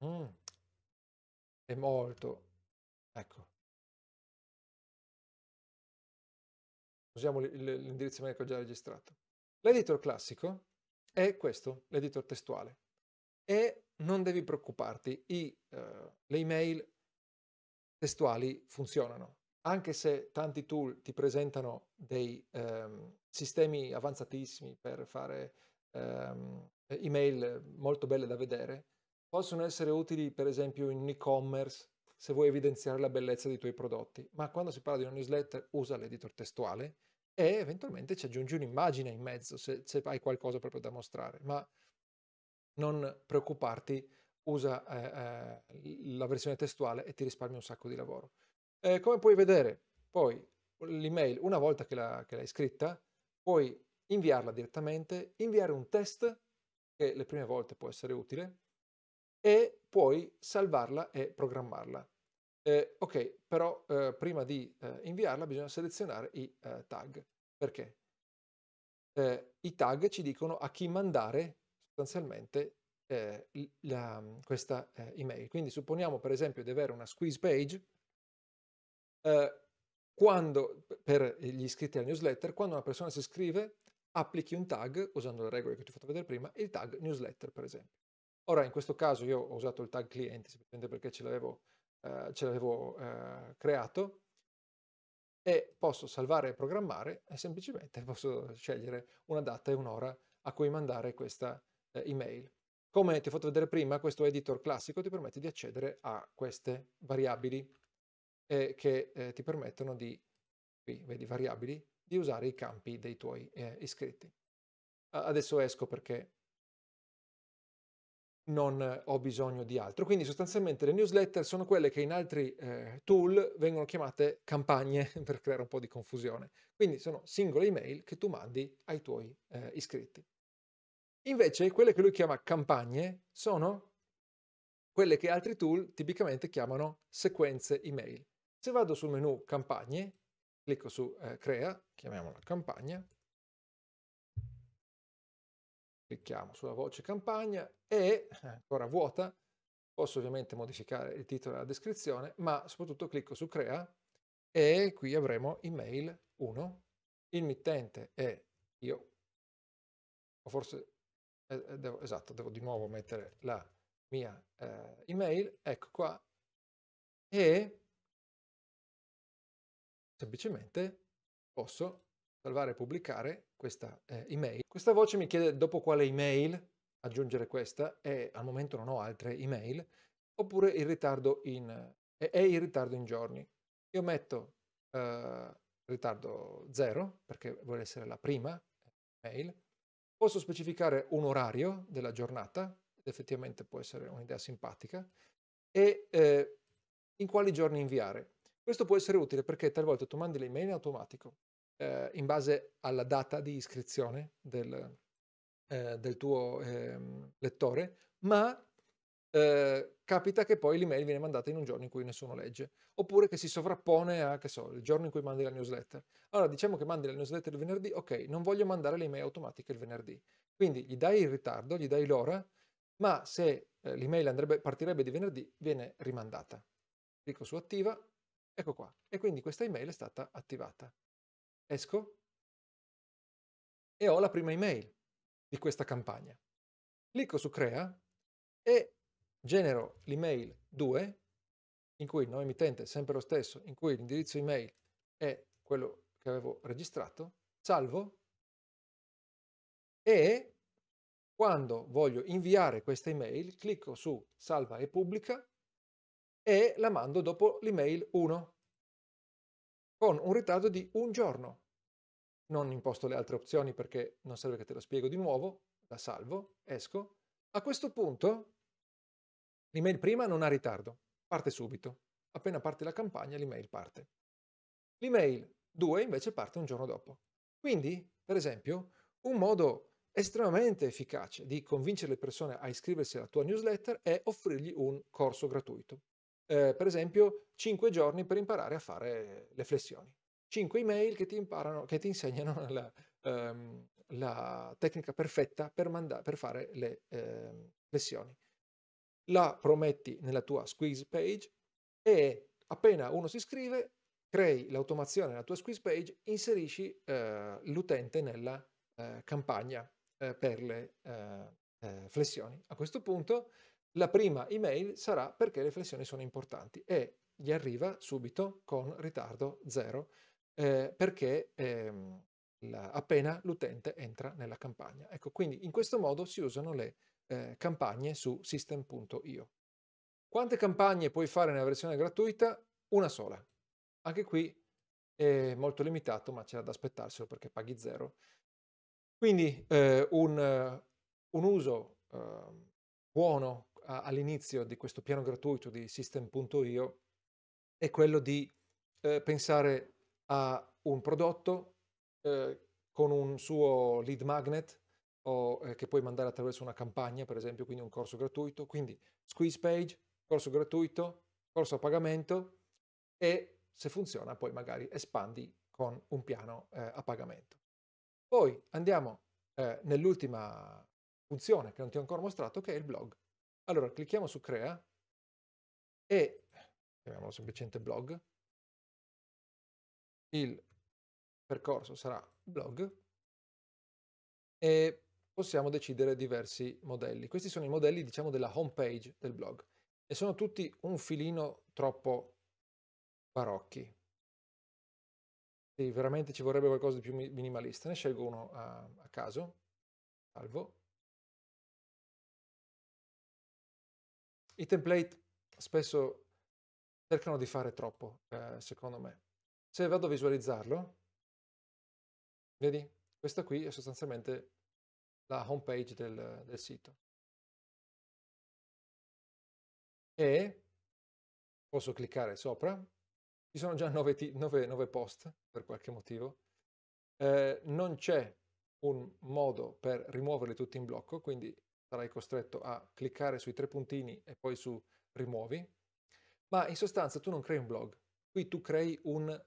mm, è molto, ecco, usiamo l'indirizzo email che ho già registrato. L'editor classico è questo, l'editor testuale. E non devi preoccuparti, I, uh, le email testuali funzionano, anche se tanti tool ti presentano dei um, sistemi avanzatissimi per fare um, email molto belle da vedere, possono essere utili per esempio in e-commerce se vuoi evidenziare la bellezza dei tuoi prodotti, ma quando si parla di una newsletter usa l'editor testuale e eventualmente ci aggiungi un'immagine in mezzo se, se hai qualcosa proprio da mostrare, ma non preoccuparti, usa eh, eh, la versione testuale e ti risparmi un sacco di lavoro. Eh, come puoi vedere, poi l'email, una volta che, la, che l'hai scritta, puoi inviarla direttamente, inviare un test, che le prime volte può essere utile, e puoi salvarla e programmarla. Eh, ok, però eh, prima di eh, inviarla bisogna selezionare i tag. Perché? I tag ci dicono a chi mandare sostanzialmente eh, la, questa eh, email. Quindi supponiamo per esempio di avere una squeeze page eh, quando, per gli iscritti alla newsletter, quando una persona si iscrive applichi un tag, usando le regole che ti ho fatto vedere prima, il tag newsletter per esempio. Ora in questo caso io ho usato il tag cliente semplicemente perché ce l'avevo, eh, ce l'avevo eh, creato e posso salvare e programmare e semplicemente posso scegliere una data e un'ora a cui mandare questa, eh, email. Come ti ho fatto vedere prima, questo editor classico ti permette di accedere a queste variabili eh, che eh, ti permettono di, qui vedi variabili, di usare i campi dei tuoi eh, iscritti. Adesso esco perché non eh, ho bisogno di altro. Quindi sostanzialmente le newsletter sono quelle che in altri eh, tool vengono chiamate campagne per creare un po' di confusione. Quindi sono singole email che tu mandi ai tuoi eh, iscritti. Invece quelle che lui chiama campagne sono quelle che altri tool tipicamente chiamano sequenze email. Se vado sul menu campagne, clicco su eh, crea, chiamiamola campagna, clicchiamo sulla voce campagna e, eh, ancora vuota, posso ovviamente modificare il titolo e la descrizione, ma soprattutto clicco su crea e qui avremo email 1, il mittente è io, o forse eh, eh, devo, esatto, devo di nuovo mettere la mia eh, email, ecco qua, e semplicemente posso salvare e pubblicare questa eh, email. Questa voce mi chiede dopo quale email aggiungere questa e al momento non ho altre email, oppure il ritardo in, è il ritardo in giorni. Io metto eh, ritardo 0 perché vuole essere la prima mail Posso specificare un orario della giornata, ed effettivamente può essere un'idea simpatica, e eh, in quali giorni inviare. Questo può essere utile perché talvolta tu mandi le email in automatico eh, in base alla data di iscrizione del, eh, del tuo ehm, lettore, ma Ehm, capita che poi l'email viene mandata in un giorno in cui nessuno legge, oppure che si sovrappone a, che so, il giorno in cui mandi la newsletter. Allora diciamo che mandi la newsletter il venerdì, ok, non voglio mandare le email automatiche il venerdì. Quindi gli dai il ritardo, gli dai l'ora, ma se eh, l'email andrebbe, partirebbe di venerdì, viene rimandata. Clicco su attiva, ecco qua. E quindi questa email è stata attivata. Esco e ho la prima email di questa campagna. Clicco su crea e genero l'email 2, in cui il nome emittente è sempre lo stesso, in cui l'indirizzo email è quello che avevo registrato, salvo e quando voglio inviare questa email clicco su salva e pubblica e la mando dopo l'email 1 con un ritardo di un giorno. Non imposto le altre opzioni perché non serve che te lo spiego di nuovo, la salvo, esco. A questo punto L'email prima non ha ritardo, parte subito. Appena parte la campagna, l'email parte. L'email 2 invece parte un giorno dopo. Quindi, per esempio, un modo estremamente efficace di convincere le persone a iscriversi alla tua newsletter è offrirgli un corso gratuito. Eh, per esempio, 5 giorni per imparare a fare le flessioni. 5 email che ti, imparano, che ti insegnano la, ehm, la tecnica perfetta per, manda- per fare le ehm, flessioni la prometti nella tua squeeze page e appena uno si iscrive, crei l'automazione nella tua squeeze page, inserisci eh, l'utente nella eh, campagna eh, per le eh, eh, flessioni. A questo punto la prima email sarà perché le flessioni sono importanti e gli arriva subito con ritardo zero eh, perché ehm, la, appena l'utente entra nella campagna. Ecco, quindi in questo modo si usano le eh, campagne su system.io. Quante campagne puoi fare nella versione gratuita? Una sola. Anche qui è molto limitato, ma c'è da aspettarselo perché paghi zero. Quindi eh, un, un, uso eh, buono all'inizio di questo piano gratuito di system.io è quello di eh, pensare a un prodotto eh, con un suo lead magnet o eh, che puoi mandare attraverso una campagna, per esempio, quindi un corso gratuito. Quindi squeeze page, corso gratuito, corso a pagamento e se funziona poi magari espandi con un piano eh, a pagamento. Poi andiamo eh, nell'ultima funzione che non ti ho ancora mostrato che è il blog. Allora clicchiamo su crea e chiamiamolo semplicemente blog. Il percorso sarà blog e possiamo decidere diversi modelli. Questi sono i modelli, diciamo, della home page del blog e sono tutti un filino troppo barocchi. Sì, veramente ci vorrebbe qualcosa di più minimalista. Ne scelgo uno a, a caso. Salvo. I template spesso cercano di fare troppo, eh, secondo me. Se vado a visualizzarlo, vedi, questa qui è sostanzialmente la home page del, del sito. E posso cliccare sopra, ci sono già 9 post per qualche motivo, eh, non c'è un modo per rimuoverli tutti in blocco, quindi sarai costretto a cliccare sui tre puntini e poi su rimuovi, ma in sostanza tu non crei un blog, qui tu crei un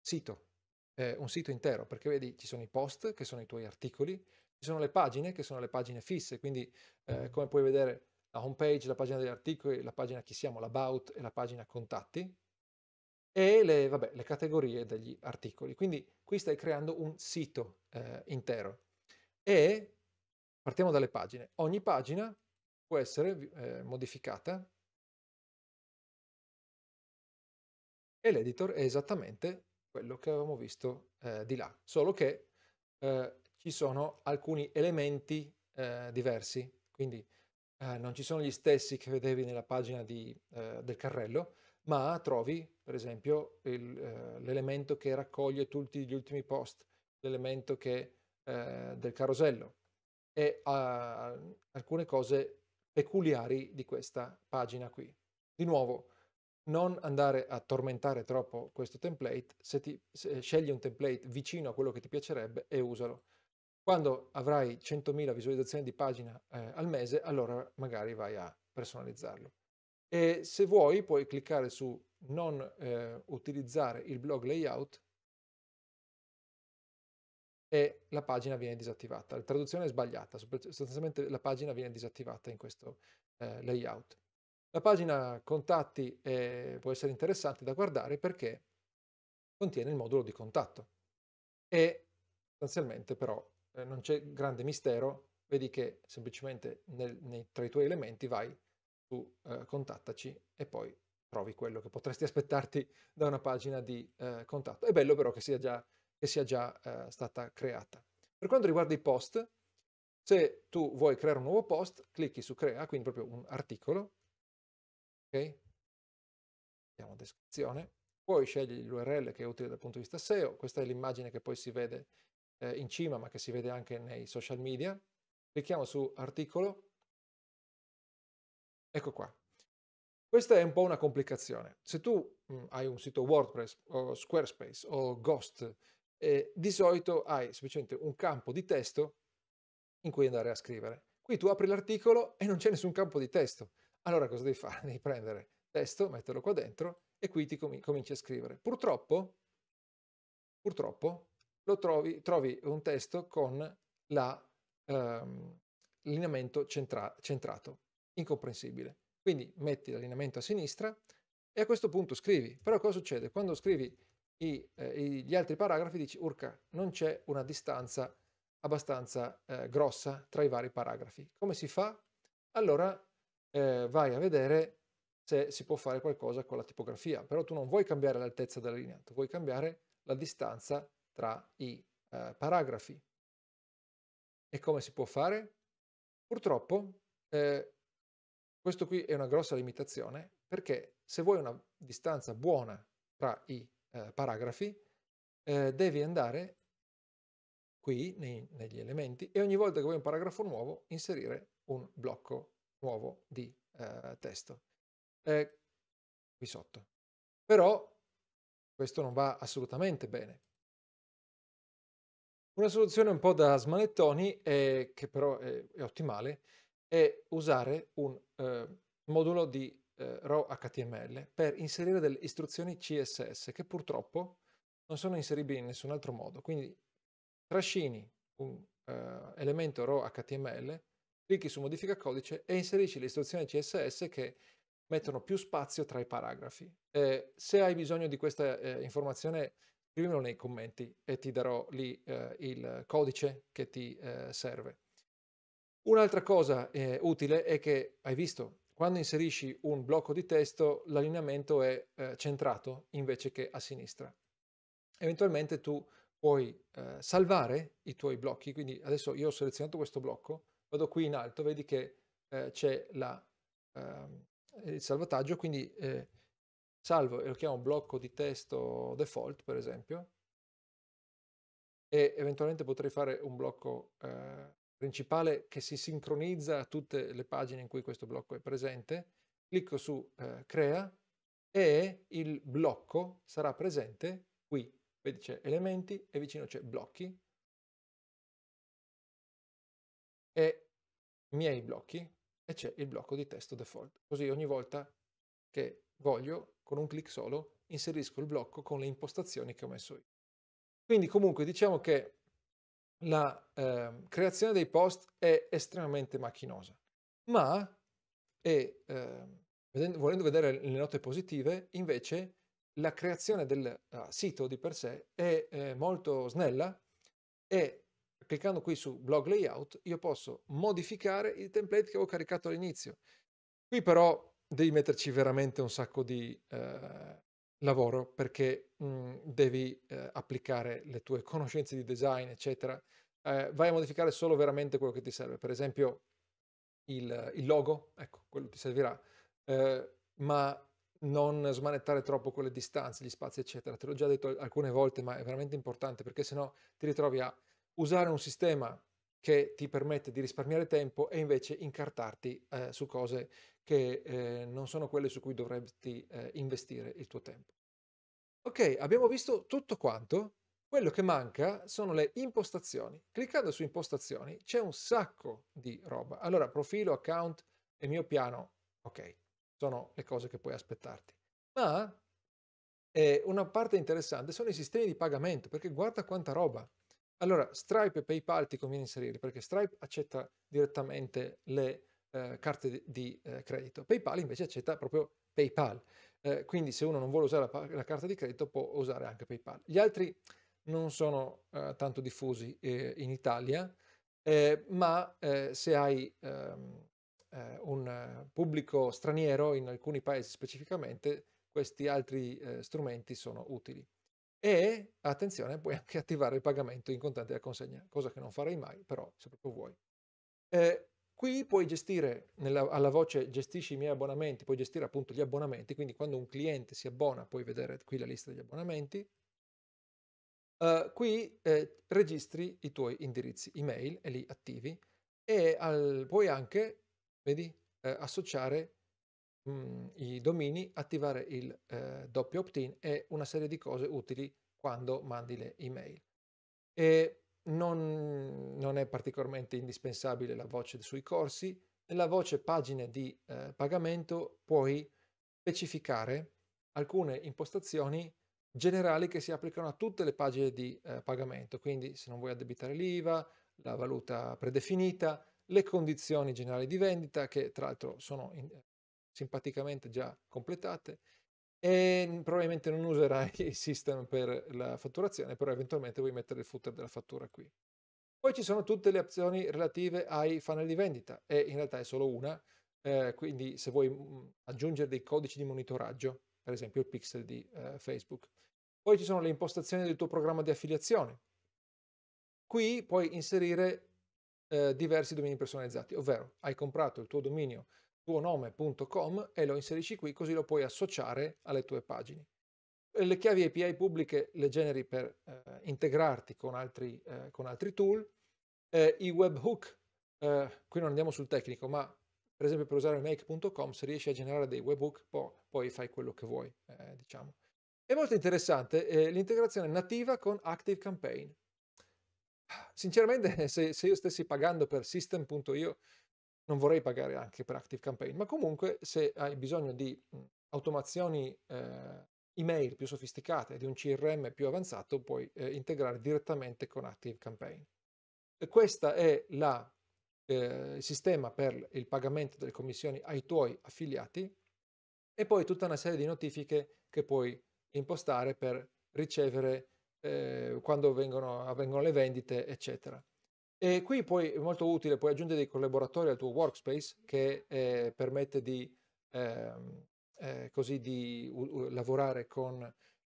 sito, eh, un sito intero, perché vedi ci sono i post che sono i tuoi articoli, sono le pagine che sono le pagine fisse, quindi eh, come puoi vedere la home page, la pagina degli articoli, la pagina chi siamo, l'about e la pagina contatti e le, vabbè, le categorie degli articoli. Quindi qui stai creando un sito eh, intero e partiamo dalle pagine. Ogni pagina può essere eh, modificata e l'editor è esattamente quello che avevamo visto eh, di là, solo che eh, ci sono alcuni elementi eh, diversi, quindi eh, non ci sono gli stessi che vedevi nella pagina di, eh, del carrello, ma trovi per esempio eh, l'elemento che raccoglie tutti gli ultimi post, l'elemento eh, del carosello e alcune cose peculiari di questa pagina qui. Di nuovo, non andare a tormentare troppo questo template, se, ti, se scegli un template vicino a quello che ti piacerebbe e usalo. Quando avrai 100.000 visualizzazioni di pagina eh, al mese, allora magari vai a personalizzarlo. E se vuoi puoi cliccare su non eh, utilizzare il blog layout e la pagina viene disattivata. La traduzione è sbagliata, sostanzialmente la pagina viene disattivata in questo eh, layout. La pagina contatti eh, può essere interessante da guardare perché contiene il modulo di contatto e sostanzialmente però eh, non c'è grande mistero, vedi che semplicemente nel, nei, tra i tuoi elementi vai, tu eh, contattaci e poi trovi quello che potresti aspettarti da una pagina di eh, contatto. È bello però che sia già, che sia già eh, stata creata. Per quanto riguarda i post, se tu vuoi creare un nuovo post, clicchi su crea, quindi proprio un articolo, ok? Andiamo a descrizione, poi scegli l'URL che è utile dal punto di vista SEO, questa è l'immagine che poi si vede eh, in cima, ma che si vede anche nei social media. Clicchiamo su articolo. Ecco qua. Questa è un po' una complicazione. Se tu mh, mm, hai un sito WordPress o Squarespace o Ghost, eh, di solito hai semplicemente un campo di testo in cui andare a scrivere. Qui tu apri l'articolo e non c'è nessun campo di testo. Allora cosa devi fare? Devi prendere testo, metterlo qua dentro e qui ti com- cominci a scrivere. Purtroppo, purtroppo, lo trovi, trovi un testo con la, ehm, centra- centrato, incomprensibile. Quindi metti l'allineamento a sinistra e a questo punto scrivi. Però cosa succede? Quando scrivi i, eh, gli altri paragrafi dici, urca, non c'è una distanza abbastanza eh, grossa tra i vari paragrafi. Come si fa? Allora eh, vai a vedere se si può fare qualcosa con la tipografia, però tu non vuoi cambiare l'altezza della linea, tu vuoi cambiare la distanza tra i eh, paragrafi. E come si può fare? Purtroppo eh, questo qui è una grossa limitazione perché se vuoi una distanza buona tra i eh, paragrafi, eh, devi andare qui nei, negli elementi e ogni volta che vuoi un paragrafo nuovo inserire un blocco nuovo di eh, testo eh, qui sotto. Però questo non va assolutamente bene una soluzione un po' da smanettoni, eh, che però è, è, ottimale, è usare un eh, modulo di eh, RAW HTML per inserire delle istruzioni CSS che purtroppo non sono inseribili in nessun altro modo. Quindi trascini un eh, elemento RAW HTML, clicchi su modifica codice e inserisci le istruzioni CSS che mettono più spazio tra i paragrafi. Eh, se hai bisogno di questa eh, informazione scrivimelo nei commenti e ti darò lì eh, il codice che ti eh, serve. Un'altra cosa eh, utile è che, hai visto, quando inserisci un blocco di testo l'allineamento è eh, centrato invece che a sinistra. Eventualmente tu puoi eh, salvare i tuoi blocchi, quindi adesso io ho selezionato questo blocco, vado qui in alto, vedi che eh, c'è ehm, il salvataggio, quindi salvo e lo chiamo blocco di testo default, per esempio, e eventualmente potrei fare un blocco eh, principale che si sincronizza a tutte le pagine in cui questo blocco è presente, clicco su eh, crea e il blocco sarà presente qui, vedi c'è elementi e vicino c'è blocchi e miei blocchi e c'è il blocco di testo default. Così ogni volta che voglio con un clic solo inserisco il blocco con le impostazioni che ho messo io. Quindi comunque diciamo che la eh, creazione dei post è estremamente macchinosa, ma e, eh, vedendo, volendo vedere le note positive, invece la creazione del uh, sito di per sé è eh, molto snella e cliccando qui su blog layout io posso modificare il template che avevo caricato all'inizio. Qui però devi metterci veramente un sacco di eh, lavoro perché mh, mm, devi eh, applicare le tue conoscenze di design, eccetera. Eh, vai a modificare solo veramente quello che ti serve. Per esempio il, il logo, ecco, quello ti servirà, eh, ma non smanettare troppo quelle distanze, gli spazi, eccetera. Te l'ho già detto alcune volte, ma è veramente importante perché sennò ti ritrovi a usare un sistema che ti permette di risparmiare tempo e invece incartarti eh, su cose che eh, non sono quelle su cui dovresti eh, investire il tuo tempo. Ok, abbiamo visto tutto quanto. Quello che manca sono le impostazioni. Cliccando su impostazioni c'è un sacco di roba. Allora, profilo, account e mio piano, ok, sono le cose che puoi aspettarti. Ma eh, una parte interessante sono i sistemi di pagamento, perché guarda quanta roba. Allora, Stripe e PayPal ti conviene inserire, perché Stripe accetta direttamente le eh, carte di eh, credito. PayPal invece accetta proprio PayPal, eh, quindi se uno non vuole usare la, la, carta di credito può usare anche PayPal. Gli altri non sono eh, tanto diffusi eh, in Italia, eh, ma se hai ehm, un pubblico straniero in alcuni paesi specificamente, questi altri strumenti sono utili. E attenzione, puoi anche attivare il pagamento in contanti da consegna, cosa che non farei mai, però se proprio vuoi. Eh, Qui puoi gestire, nella, alla voce gestisci i miei abbonamenti, puoi gestire appunto gli abbonamenti, quindi quando un cliente si abbona puoi vedere qui la lista degli abbonamenti. Uh, qui eh, registri i tuoi indirizzi email e li attivi e al, puoi anche, vedi, eh, associare mh, mm, i domini, attivare il eh, doppio opt-in e una serie di cose utili quando mandi le email. E non, non, è particolarmente indispensabile la voce sui corsi. Nella voce pagine di eh, pagamento puoi specificare alcune impostazioni generali che si applicano a tutte le pagine di eh, pagamento, quindi se non vuoi addebitare l'IVA, la valuta predefinita, le condizioni generali di vendita che tra l'altro sono in, simpaticamente già completate e probabilmente non userai il system per la fatturazione, però eventualmente vuoi mettere il footer della fattura qui. Poi ci sono tutte le opzioni relative ai funnel di vendita e in realtà è solo una, eh, quindi se vuoi mm, aggiungere dei codici di monitoraggio, per esempio il pixel di eh, Facebook. Poi ci sono le impostazioni del tuo programma di affiliazione. Qui puoi inserire eh, diversi domini personalizzati, ovvero hai comprato il tuo dominio tuonome.com e lo inserisci qui così lo puoi associare alle tue pagine. Le chiavi API pubbliche le generi per eh, integrarti con altri, eh, con altri tool. Eh, I webhook, eh, qui non andiamo sul tecnico, ma per esempio per usare make.com se riesci a generare dei webhook po poi fai quello che vuoi, eh, diciamo. È molto interessante eh, l'integrazione nativa con ActiveCampaign. Ah, sinceramente se, se io stessi pagando per system.io non vorrei pagare anche per Active Campaign, ma comunque se hai bisogno di mhmm, automazioni eh, email più sofisticate, di un CRM più avanzato, puoi eh, integrare direttamente con Active Campaign. questo è la, eh, il sistema per il pagamento delle commissioni ai tuoi affiliati e poi tutta una serie di notifiche che puoi impostare per ricevere eh, quando vengono, avvengono le vendite, eccetera. E qui poi è molto utile, puoi aggiungere dei collaboratori al tuo workspace che eh, permette di, eh, eh, così di uh, lavorare con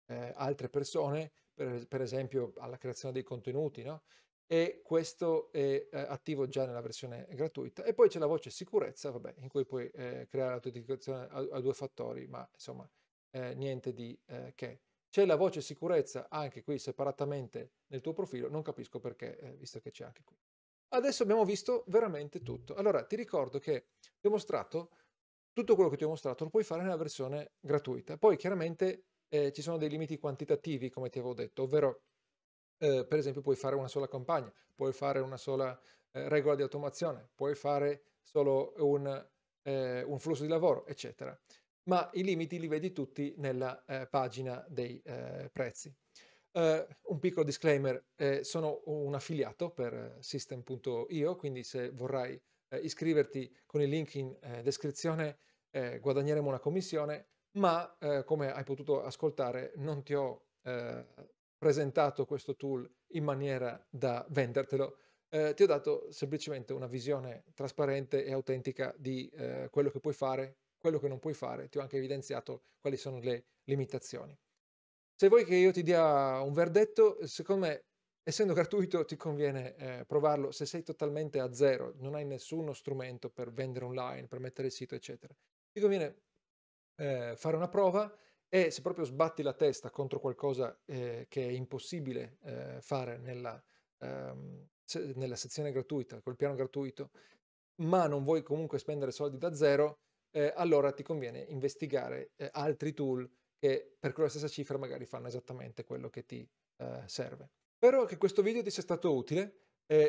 eh, altre persone, per, per, esempio alla creazione dei contenuti, no? e questo è eh, attivo già nella versione gratuita. E poi c'è la voce sicurezza, vabbè, in cui puoi eh, creare l'autenticazione a, a, due fattori, ma insomma niente di che. C'è la voce sicurezza anche qui separatamente nel tuo profilo, non capisco perché, eh, visto che c'è anche qui. Adesso abbiamo visto veramente tutto. Allora, ti ricordo che ti ho mostrato tutto quello che ti ho mostrato, lo puoi fare nella versione gratuita. Poi chiaramente eh, ci sono dei limiti quantitativi, come ti avevo detto, ovvero eh, per esempio puoi fare una sola campagna, puoi fare una sola eh, regola di automazione, puoi fare solo un, eh, un flusso di lavoro, eccetera ma i limiti li vedi tutti nella eh, pagina dei eh, prezzi. Uh, un piccolo disclaimer, eh, sono un affiliato per system.io, quindi se vorrai eh, iscriverti con il link in eh, descrizione guadagneremo una commissione, ma come hai potuto ascoltare non ti ho presentato questo tool in maniera da vendertelo, eh, ti ho dato semplicemente una visione trasparente e autentica di eh, quello che puoi fare, quello che non puoi fare, ti ho anche evidenziato quali sono le limitazioni. Se vuoi che io ti dia un verdetto, secondo me, essendo gratuito, ti conviene eh, provarlo se sei totalmente a zero, non hai nessuno strumento per vendere online, per mettere il sito, eccetera. Ti conviene eh, fare una prova e se proprio sbatti la testa contro qualcosa eh, che è impossibile eh, fare nella, ehm, se, nella, sezione gratuita, col piano gratuito, ma non vuoi comunque spendere soldi da zero, eh, allora ti conviene investigare eh, altri tool che per quella stessa cifra magari fanno esattamente quello che ti eh, serve. Spero che questo video ti sia stato utile,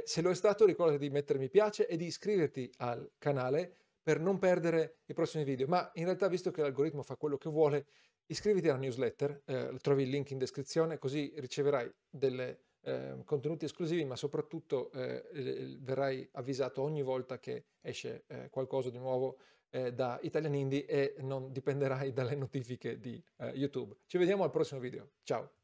se lo è stato ricorda di mettere mi piace e di iscriverti al canale per non perdere i prossimi video, ma in realtà visto che l'algoritmo fa quello che vuole, iscriviti alla newsletter, eh, trovi il link in descrizione così riceverai dei Eh, contenuti esclusivi, ma soprattutto eh, verrai avvisato ogni volta che esce eh, qualcosa di nuovo eh, da Italian Indie e non dipenderai dalle notifiche di eh, YouTube. Ci vediamo al prossimo video. Ciao!